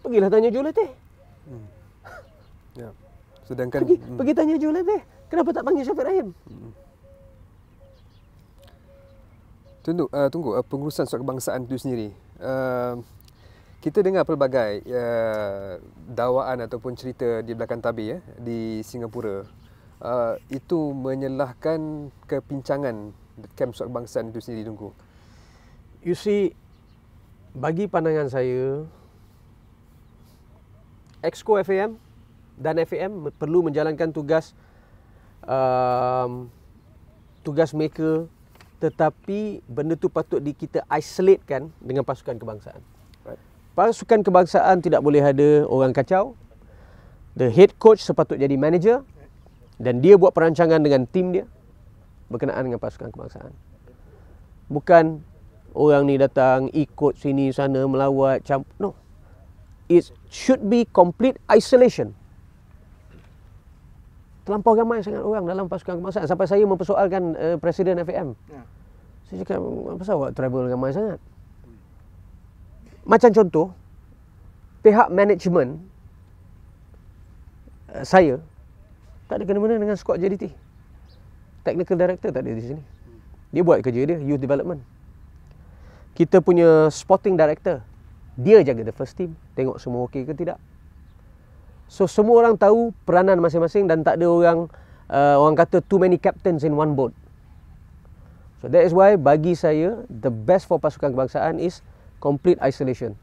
Pergilah tanya Julete. Hmm. Yeah. Sedangkan pergi, hmm. pergi tanya Julete, kenapa tak panggil Syafiq Rahim? Hmm. Tunggu, uh, tunggu uh, pengurusan surat kebangsaan itu sendiri. Uh, kita dengar pelbagai uh, dawaan ataupun cerita di belakang tabir eh, di Singapura uh, itu menyalahkan kepincangan kem suatu bangsa itu sendiri tunggu. You see, bagi pandangan saya, Exco FAM dan FAM perlu menjalankan tugas uh, tugas mereka tetapi benda tu patut di kita isolate kan dengan pasukan kebangsaan pasukan kebangsaan tidak boleh ada orang kacau. The head coach sepatut jadi manager dan dia buat perancangan dengan tim dia berkenaan dengan pasukan kebangsaan. Bukan orang ni datang ikut sini sana melawat camp no. It should be complete isolation. Terlampau ramai sangat orang dalam pasukan kebangsaan sampai saya mempersoalkan uh, presiden FAM. Ya. Saya cakap, kenapa awak travel ramai sangat? Macam contoh, pihak management eh, saya tak ada kena-mena dengan squad JDT. Technical director tak ada di sini. Dia buat kerja dia, youth development. Kita punya sporting director, dia jaga the first team, tengok semua okey ke tidak. So semua orang tahu peranan masing-masing dan tak ada orang uh, orang kata too many captains in one boat. So that is why bagi saya the best for pasukan kebangsaan is complete isolation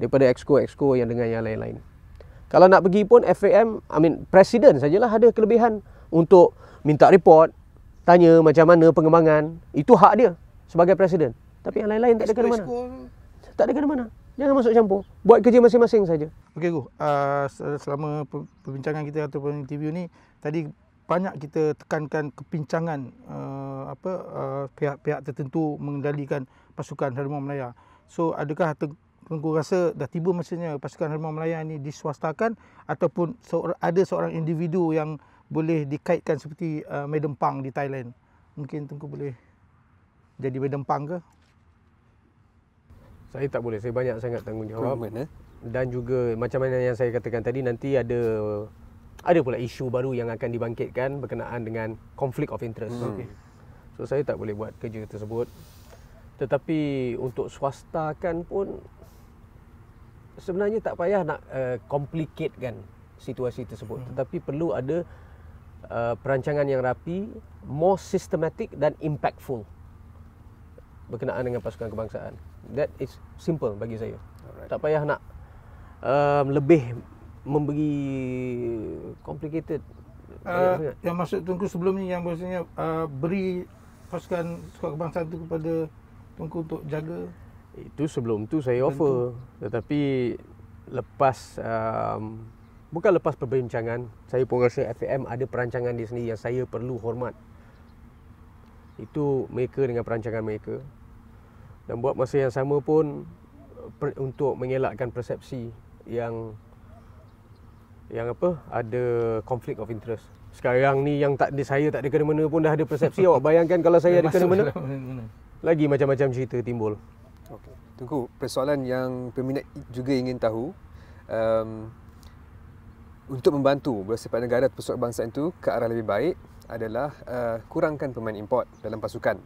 daripada exco-exco yang dengan yang lain-lain. Kalau nak pergi pun FAM, I mean presiden sajalah ada kelebihan untuk minta report, tanya macam mana pengembangan, itu hak dia sebagai presiden. Tapi yang lain-lain tak ada kena mana. Tak ada kena mana. Jangan masuk campur. Buat kerja masing-masing saja. Okey, guh. Ah, uh, selama perbincangan kita ataupun interview ni, tadi banyak kita tekankan kepincangan uh, apa uh, pihak-pihak tertentu mengendalikan pasukan Harimau Malaya. So adakah Tengku rasa dah tiba masanya pasukan Harimau Malaya ini diswastakan ataupun ada seorang individu yang boleh dikaitkan seperti uh, Madam Pang di Thailand? Mungkin Tengku boleh jadi Madam Pang ke? Saya tak boleh. Saya banyak sangat tanggungjawab. Permen, eh? Dan juga macam mana yang saya katakan tadi, nanti ada ada pula isu baru yang akan dibangkitkan berkenaan dengan conflict of interest. Hmm. Okay. So saya tak boleh buat kerja tersebut tetapi untuk swasta kan pun sebenarnya tak payah nak uh, eh, complicate kan situasi tersebut hmm. tetapi perlu ada uh, perancangan yang rapi more systematic dan impactful berkenaan dengan pasukan kebangsaan that is simple bagi saya Alright. tak payah nak um, lebih memberi complicated uh, yang maksud tunggu sebelum ni yang biasanya uh, ah, beri pasukan skuad kebangsaan itu kepada tungku untuk jaga itu sebelum tu saya Tentu. offer tetapi lepas um, bukan lepas perbincangan saya pun rasa FAM ada perancangan di sini yang saya perlu hormat itu mereka dengan perancangan mereka dan buat masa yang sama pun per, untuk mengelakkan persepsi yang yang apa ada konflik of interest sekarang ni yang tak saya tak ada kena mana pun dah ada persepsi awak bayangkan kalau saya ada kena mana lagi macam-macam cerita timbul. Okay, Tunggu, persoalan yang peminat juga ingin tahu um, untuk membantu bersepak negara pesuat bangsa itu ke arah lebih baik adalah uh, kurangkan pemain import dalam pasukan.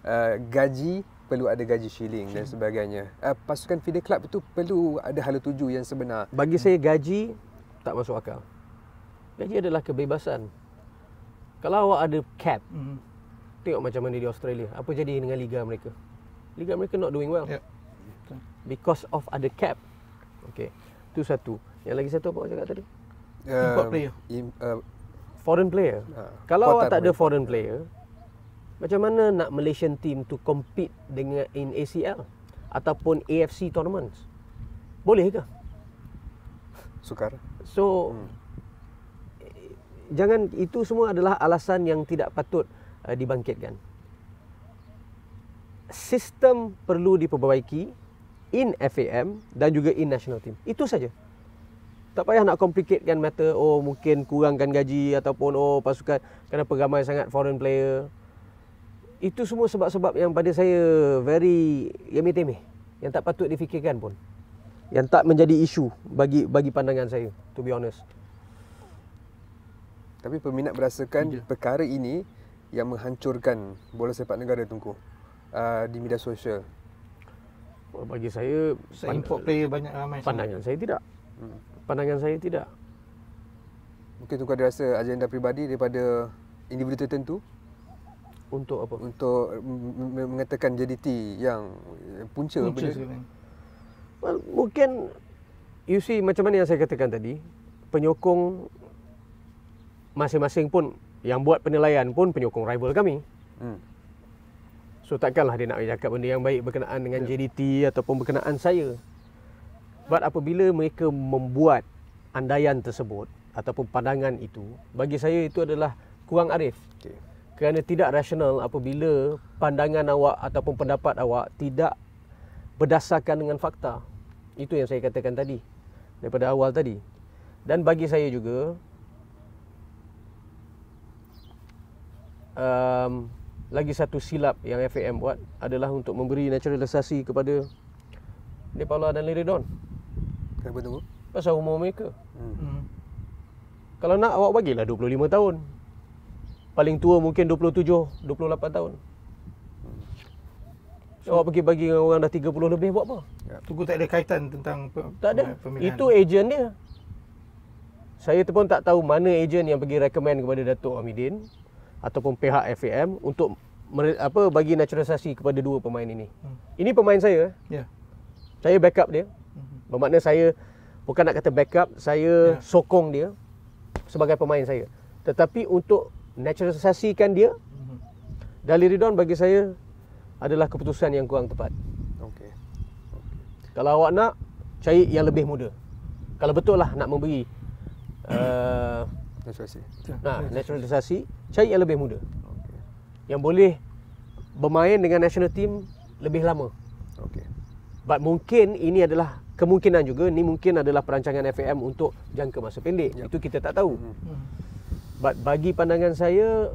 Uh, gaji perlu ada gaji shilling dan sebagainya. Uh, pasukan feeder club itu perlu ada hala tuju yang sebenar. Bagi saya gaji tak masuk akal. Gaji adalah kebebasan. Kalau awak ada cap, mm-hmm tengok macam mana di Australia. Apa jadi dengan liga mereka? Liga mereka not doing well. Yeah. Because of ada cap. Okay. itu satu. Yang lagi satu apa awak cakap tadi? Import um, player. Im, uh, foreign player. Uh, Kalau awak tak ada foreign player, macam mana nak Malaysian team to compete dengan in ACL ataupun AFC tournaments? Bolehkah? Sukar. So hmm. jangan itu semua adalah alasan yang tidak patut uh, dibangkitkan. Sistem perlu diperbaiki in FAM dan juga in national team. Itu saja. Tak payah nak complicatekan matter oh mungkin kurangkan gaji ataupun oh pasukan kenapa ramai sangat foreign player. Itu semua sebab-sebab yang pada saya very yemi-temi yang tak patut difikirkan pun. Yang tak menjadi isu bagi bagi pandangan saya to be honest. Tapi peminat berasakan Injil. perkara ini yang menghancurkan bola sepak negara Tunku uh, di media sosial? Bagi saya, saya import player banyak ramai. Pandangan sama. saya tidak. Hmm. Pandangan saya tidak. Mungkin Tunku ada rasa agenda peribadi daripada individu tertentu? Untuk apa? Untuk mengatakan JDT yang punca. punca well, mungkin, you see macam mana yang saya katakan tadi, penyokong masing-masing pun yang buat penilaian pun penyokong rival kami. Hmm. So takkanlah dia nak cakap benda yang baik berkenaan dengan yeah. JDT ataupun berkenaan saya. But apabila mereka membuat andaian tersebut ataupun pandangan itu, bagi saya itu adalah kurang arif. Okay. Kerana tidak rasional apabila pandangan awak ataupun pendapat awak tidak berdasarkan dengan fakta. Itu yang saya katakan tadi. Daripada awal tadi. Dan bagi saya juga, um, lagi satu silap yang FAM buat adalah untuk memberi naturalisasi kepada Nepala dan Liridon. Kenapa tu? Pasal umur mereka. Hmm. hmm. Kalau nak awak bagilah 25 tahun. Paling tua mungkin 27, 28 tahun. So, hmm. awak pergi bagi dengan orang dah 30 lebih buat apa? Ya. Tunggu tak ada kaitan tentang tak ada. Pemilihan. Itu ejen dia. Saya pun tak tahu mana ejen yang pergi recommend kepada Datuk Amidin ataupun pihak FAM untuk apa bagi naturalisasi kepada dua pemain ini. Hmm. Ini pemain saya. Yeah. Saya backup dia. Hmm. Bermakna saya bukan nak kata backup, saya yeah. sokong dia sebagai pemain saya. Tetapi untuk naturalisasikan dia, hmm. Dali Ridon bagi saya adalah keputusan yang kurang tepat. Okey. Okay. Kalau awak nak cari yang lebih muda. Kalau betul lah nak memberi uh, naturalisasi. Ya, nah, naturalisasi cari yang lebih muda. Okay. Yang boleh bermain dengan national team lebih lama. Okay. But mungkin ini adalah kemungkinan juga, ini mungkin adalah perancangan FAM untuk jangka masa pendek. Yep. Ya. Itu kita tak tahu. Hmm. hmm. But bagi pandangan saya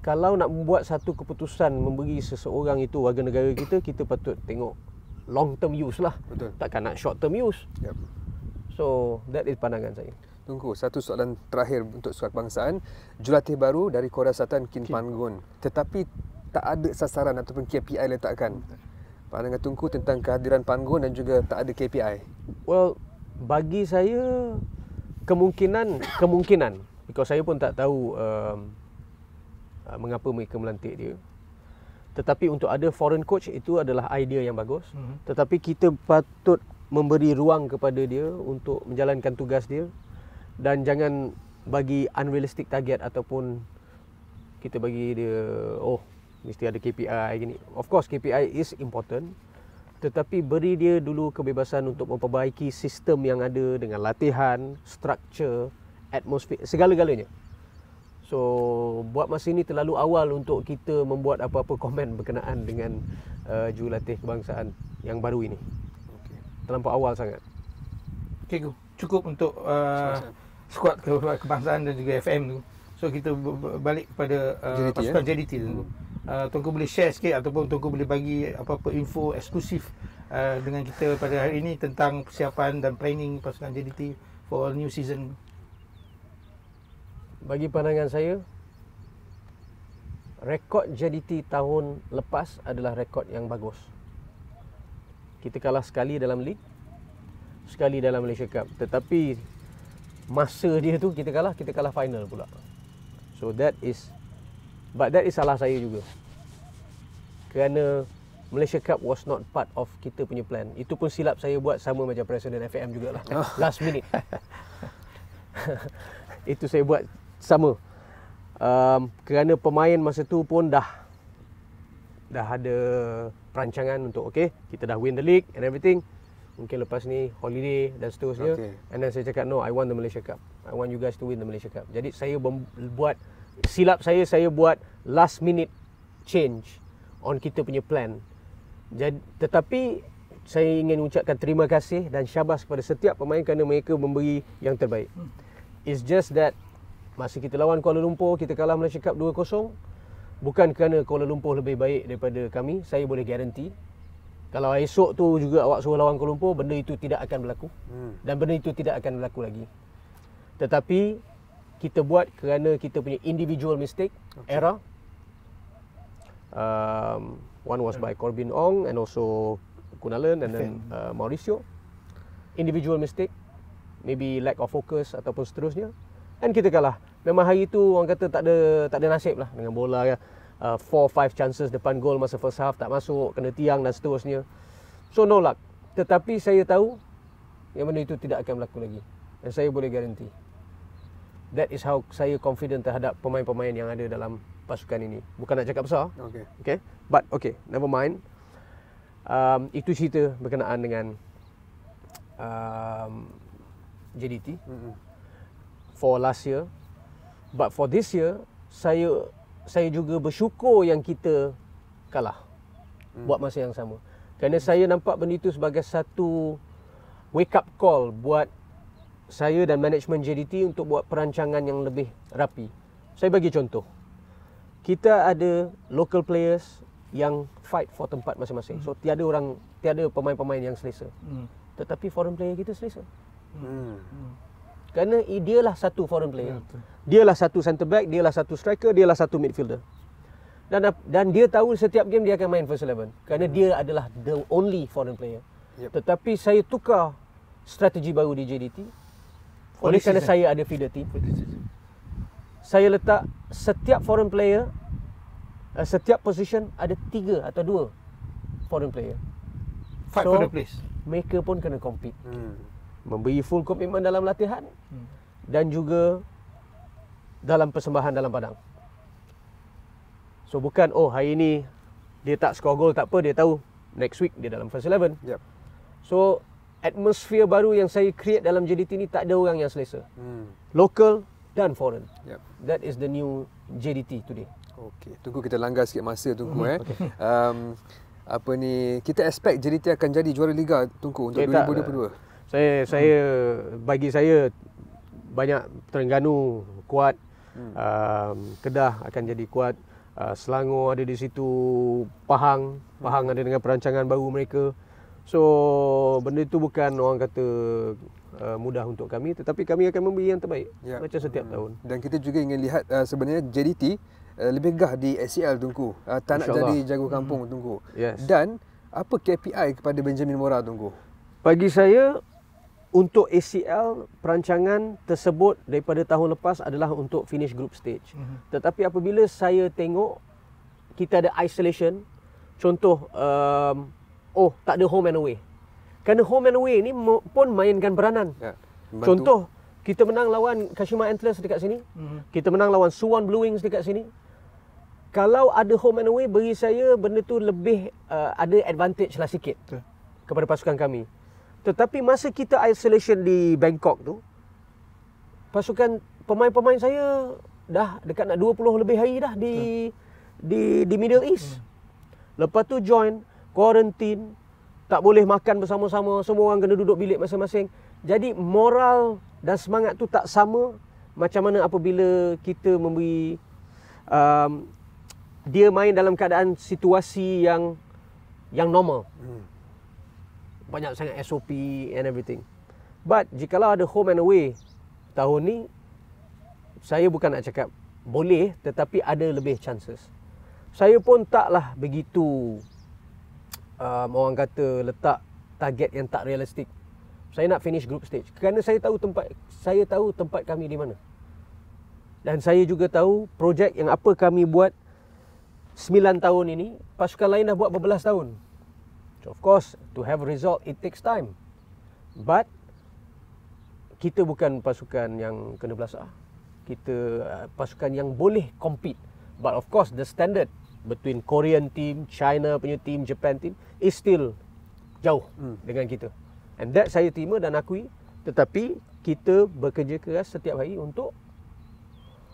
kalau nak membuat satu keputusan memberi seseorang itu warga negara kita, kita patut tengok long term use lah. Betul. Takkan nak short term use. Yep. So, that is pandangan saya. Tunggu, satu soalan terakhir untuk Surat Kebangsaan. Jurulatih baru dari Korea Selatan, Kim okay. Panggun. Tetapi tak ada sasaran ataupun KPI letakkan. Pandangan Tunggu tentang kehadiran Panggun dan juga tak ada KPI. Well, bagi saya kemungkinan kemungkinan because saya pun tak tahu um, uh, mengapa mereka melantik dia tetapi untuk ada foreign coach itu adalah idea yang bagus mm-hmm. tetapi kita patut memberi ruang kepada dia untuk menjalankan tugas dia dan jangan bagi unrealistic target ataupun kita bagi dia oh mesti ada KPI gini. Of course KPI is important tetapi beri dia dulu kebebasan untuk memperbaiki sistem yang ada dengan latihan, structure, atmosfer segala-galanya. So buat masa ini terlalu awal untuk kita membuat apa-apa komen berkenaan dengan uh, jurulatih kebangsaan yang baru ini. Okay. Terlampau awal sangat. Okay, cukup untuk uh, squad ke- kebangsaan dan juga FM tu. So kita balik kepada uh, pasukan eh? JDT tu. Hmm. Uh, Tunggu boleh share sikit ataupun Tunggu boleh bagi apa-apa info eksklusif uh, dengan kita pada hari ini tentang persiapan dan planning pasukan JDT for all new season. Bagi pandangan saya, rekod JDT tahun lepas adalah rekod yang bagus. Kita kalah sekali dalam league, sekali dalam Malaysia Cup. Tetapi masa dia tu kita kalah kita kalah final pula so that is but that is salah saya juga kerana Malaysia Cup was not part of kita punya plan itu pun silap saya buat sama macam presiden FAM jugalah oh. last minute itu saya buat sama um, kerana pemain masa tu pun dah dah ada perancangan untuk okay kita dah win the league and everything mungkin lepas ni holiday dan seterusnya okay. and then saya cakap no I want the Malaysia Cup I want you guys to win the Malaysia Cup jadi saya buat silap saya saya buat last minute change on kita punya plan jadi tetapi saya ingin ucapkan terima kasih dan syabas kepada setiap pemain kerana mereka memberi yang terbaik hmm. it's just that masa kita lawan Kuala Lumpur kita kalah Malaysia Cup 2-0 bukan kerana Kuala Lumpur lebih baik daripada kami saya boleh garanti kalau esok tu juga awak suruh lawan Kuala Lumpur, benda itu tidak akan berlaku. Hmm. Dan benda itu tidak akan berlaku lagi. Tetapi kita buat kerana kita punya individual mistake, okay. error. Um, one was by Corbin Ong and also Kunalan and then uh, Mauricio. Individual mistake, maybe lack of focus ataupun seterusnya. And kita kalah. Memang hari itu orang kata tak ada tak ada nasib lah dengan bola. Ya uh, 4-5 chances depan gol masa first half tak masuk, kena tiang dan seterusnya. So no luck. Tetapi saya tahu yang mana itu tidak akan berlaku lagi. Dan saya boleh garanti. That is how saya confident terhadap pemain-pemain yang ada dalam pasukan ini. Bukan nak cakap besar. Okay. okay? But okay, never mind. Um, itu cerita berkenaan dengan um, JDT. Mm-hmm. For last year. But for this year, saya saya juga bersyukur yang kita kalah hmm. buat masa yang sama. Kerana saya nampak benda itu sebagai satu wake up call buat saya dan management JDT untuk buat perancangan yang lebih rapi. Saya bagi contoh. Kita ada local players yang fight for tempat masing-masing. Hmm. So tiada orang tiada pemain-pemain yang selesa. Hmm. Tetapi foreign player kita selesa. Hmm. hmm. Kerana dia lah satu foreign player. Ya, betul. Dia lah satu centre back, dia lah satu striker, dia lah satu midfielder. Dan dan dia tahu setiap game dia akan main first eleven. Kerana hmm. dia adalah the only foreign player. Yep. Tetapi saya tukar strategi baru di JDT. oleh kerana saya ada feeder team. Saya letak setiap foreign player, eh, setiap position ada tiga atau dua foreign player. Five so, for the Mereka pun kena compete. Hmm memberi full komitmen dalam latihan hmm. dan juga dalam persembahan dalam padang. So bukan oh hari ini dia tak score gol tak apa dia tahu next week dia dalam first 11. Yep. So atmosphere baru yang saya create dalam JDT ni tak ada orang yang selesa. Hmm. Local dan foreign. Yep. That is the new JDT today. Okay, tunggu kita langgar sikit masa tunggu hmm, eh. Um apa ni kita expect JDT akan jadi juara liga tunggu untuk okay, eh, 2022. Tak, saya hmm. saya bagi saya banyak Terengganu kuat hmm. uh, Kedah akan jadi kuat uh, Selangor ada di situ Pahang hmm. Pahang ada dengan perancangan baru mereka so benda itu bukan orang kata Uh, mudah untuk kami tetapi kami akan memberi yang terbaik ya. macam setiap hmm. tahun dan kita juga ingin lihat uh, sebenarnya JDT uh, lebih gah di SEL Tunku uh, tak nak jadi jago hmm. kampung hmm. Tunku yes. dan apa KPI kepada Benjamin Mora Tunku bagi saya untuk ACL perancangan tersebut daripada tahun lepas adalah untuk finish group stage. Mm-hmm. Tetapi apabila saya tengok kita ada isolation contoh um, oh tak ada home and away. Kerana home and away ni pun mainkan peranan. Ya. Contoh kita menang lawan Kashima Antlers dekat sini. Mm-hmm. Kita menang lawan Suwon Blue Wings dekat sini. Kalau ada home and away bagi saya benda tu lebih uh, ada advantage lah sikit. Betul. Kepada pasukan kami. Tetapi masa kita isolation di Bangkok tu, pasukan pemain-pemain saya dah dekat nak 20 lebih hari dah di hmm. di di Middle East. Hmm. Lepas tu join quarantine, tak boleh makan bersama-sama, semua orang kena duduk bilik masing-masing. Jadi moral dan semangat tu tak sama macam mana apabila kita memberi um, dia main dalam keadaan situasi yang yang normal. Hmm banyak sangat SOP and everything. But jikalau ada home and away tahun ni saya bukan nak cakap boleh tetapi ada lebih chances. Saya pun taklah begitu um, orang kata letak target yang tak realistik. Saya nak finish group stage kerana saya tahu tempat saya tahu tempat kami di mana. Dan saya juga tahu projek yang apa kami buat 9 tahun ini pasukan lain dah buat berbelas tahun. Of course, to have a result it takes time. But kita bukan pasukan yang kena belasah. Kita uh, pasukan yang boleh compete. But of course, the standard between Korean team, China punya team, Japan team is still jauh hmm. dengan kita. And that saya terima dan akui. Tetapi kita bekerja keras setiap hari untuk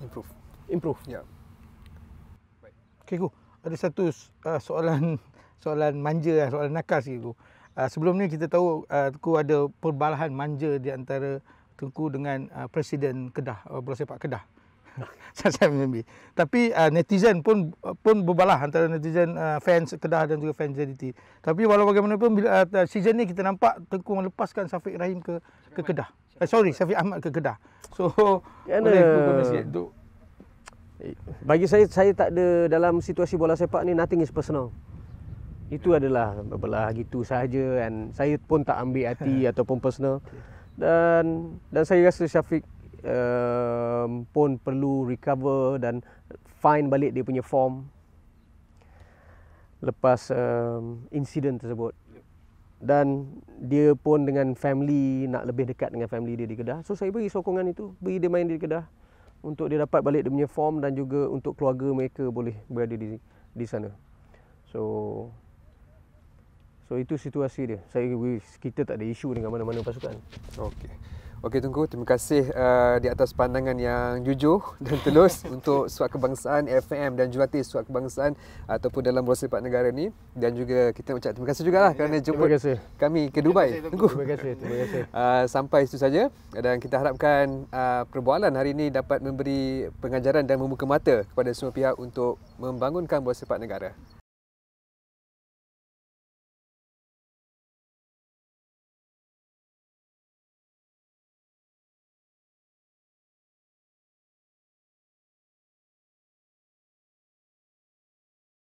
improve. Improve. Yeah. Ya. Okay, go. Ada satu uh, soalan soalan manja lah, soalan nakal sikit tu. Uh, sebelum ni kita tahu uh, ah, Tengku ada perbalahan manja di antara Tengku dengan uh, Presiden Kedah, uh, bola sepak Kedah. Tapi uh, netizen pun pun berbalah antara netizen uh, fans Kedah dan juga fans JDT. Tapi walau bagaimanapun bila uh, season ni kita nampak Tengku melepaskan Safiq Rahim ke ke Kedah. Uh, sorry, Safiq Ahmad ke Kedah. So, Kena... boleh eh, tu. Eh, bagi saya, saya tak ada dalam situasi bola sepak ni nothing is personal. Itu adalah belah gitu saja dan saya pun tak ambil hati ataupun personal. Dan dan saya rasa Syafiq um, pun perlu recover dan find balik dia punya form lepas um, ehm, insiden tersebut. Dan dia pun dengan family nak lebih dekat dengan family dia di Kedah. So saya beri sokongan itu, beri dia main di Kedah untuk dia dapat balik dia punya form dan juga untuk keluarga mereka boleh berada di di sana. So So itu situasi dia. Saya kita tak ada isu dengan mana-mana pasukan. Okey. Okey tunggu. Terima kasih uh, di atas pandangan yang jujur dan telus untuk suat kebangsaan FM dan juga suat kebangsaan ataupun dalam Rosi Pak Negara ni dan juga kita nak ucap terima kasih juga lah ya, kerana jemput kasih. kami ke Dubai. Terima kasih, tunggu. Terima kasih. Terima kasih. Uh, sampai itu saja dan kita harapkan uh, perbualan hari ini dapat memberi pengajaran dan membuka mata kepada semua pihak untuk membangunkan Rosi Pak Negara.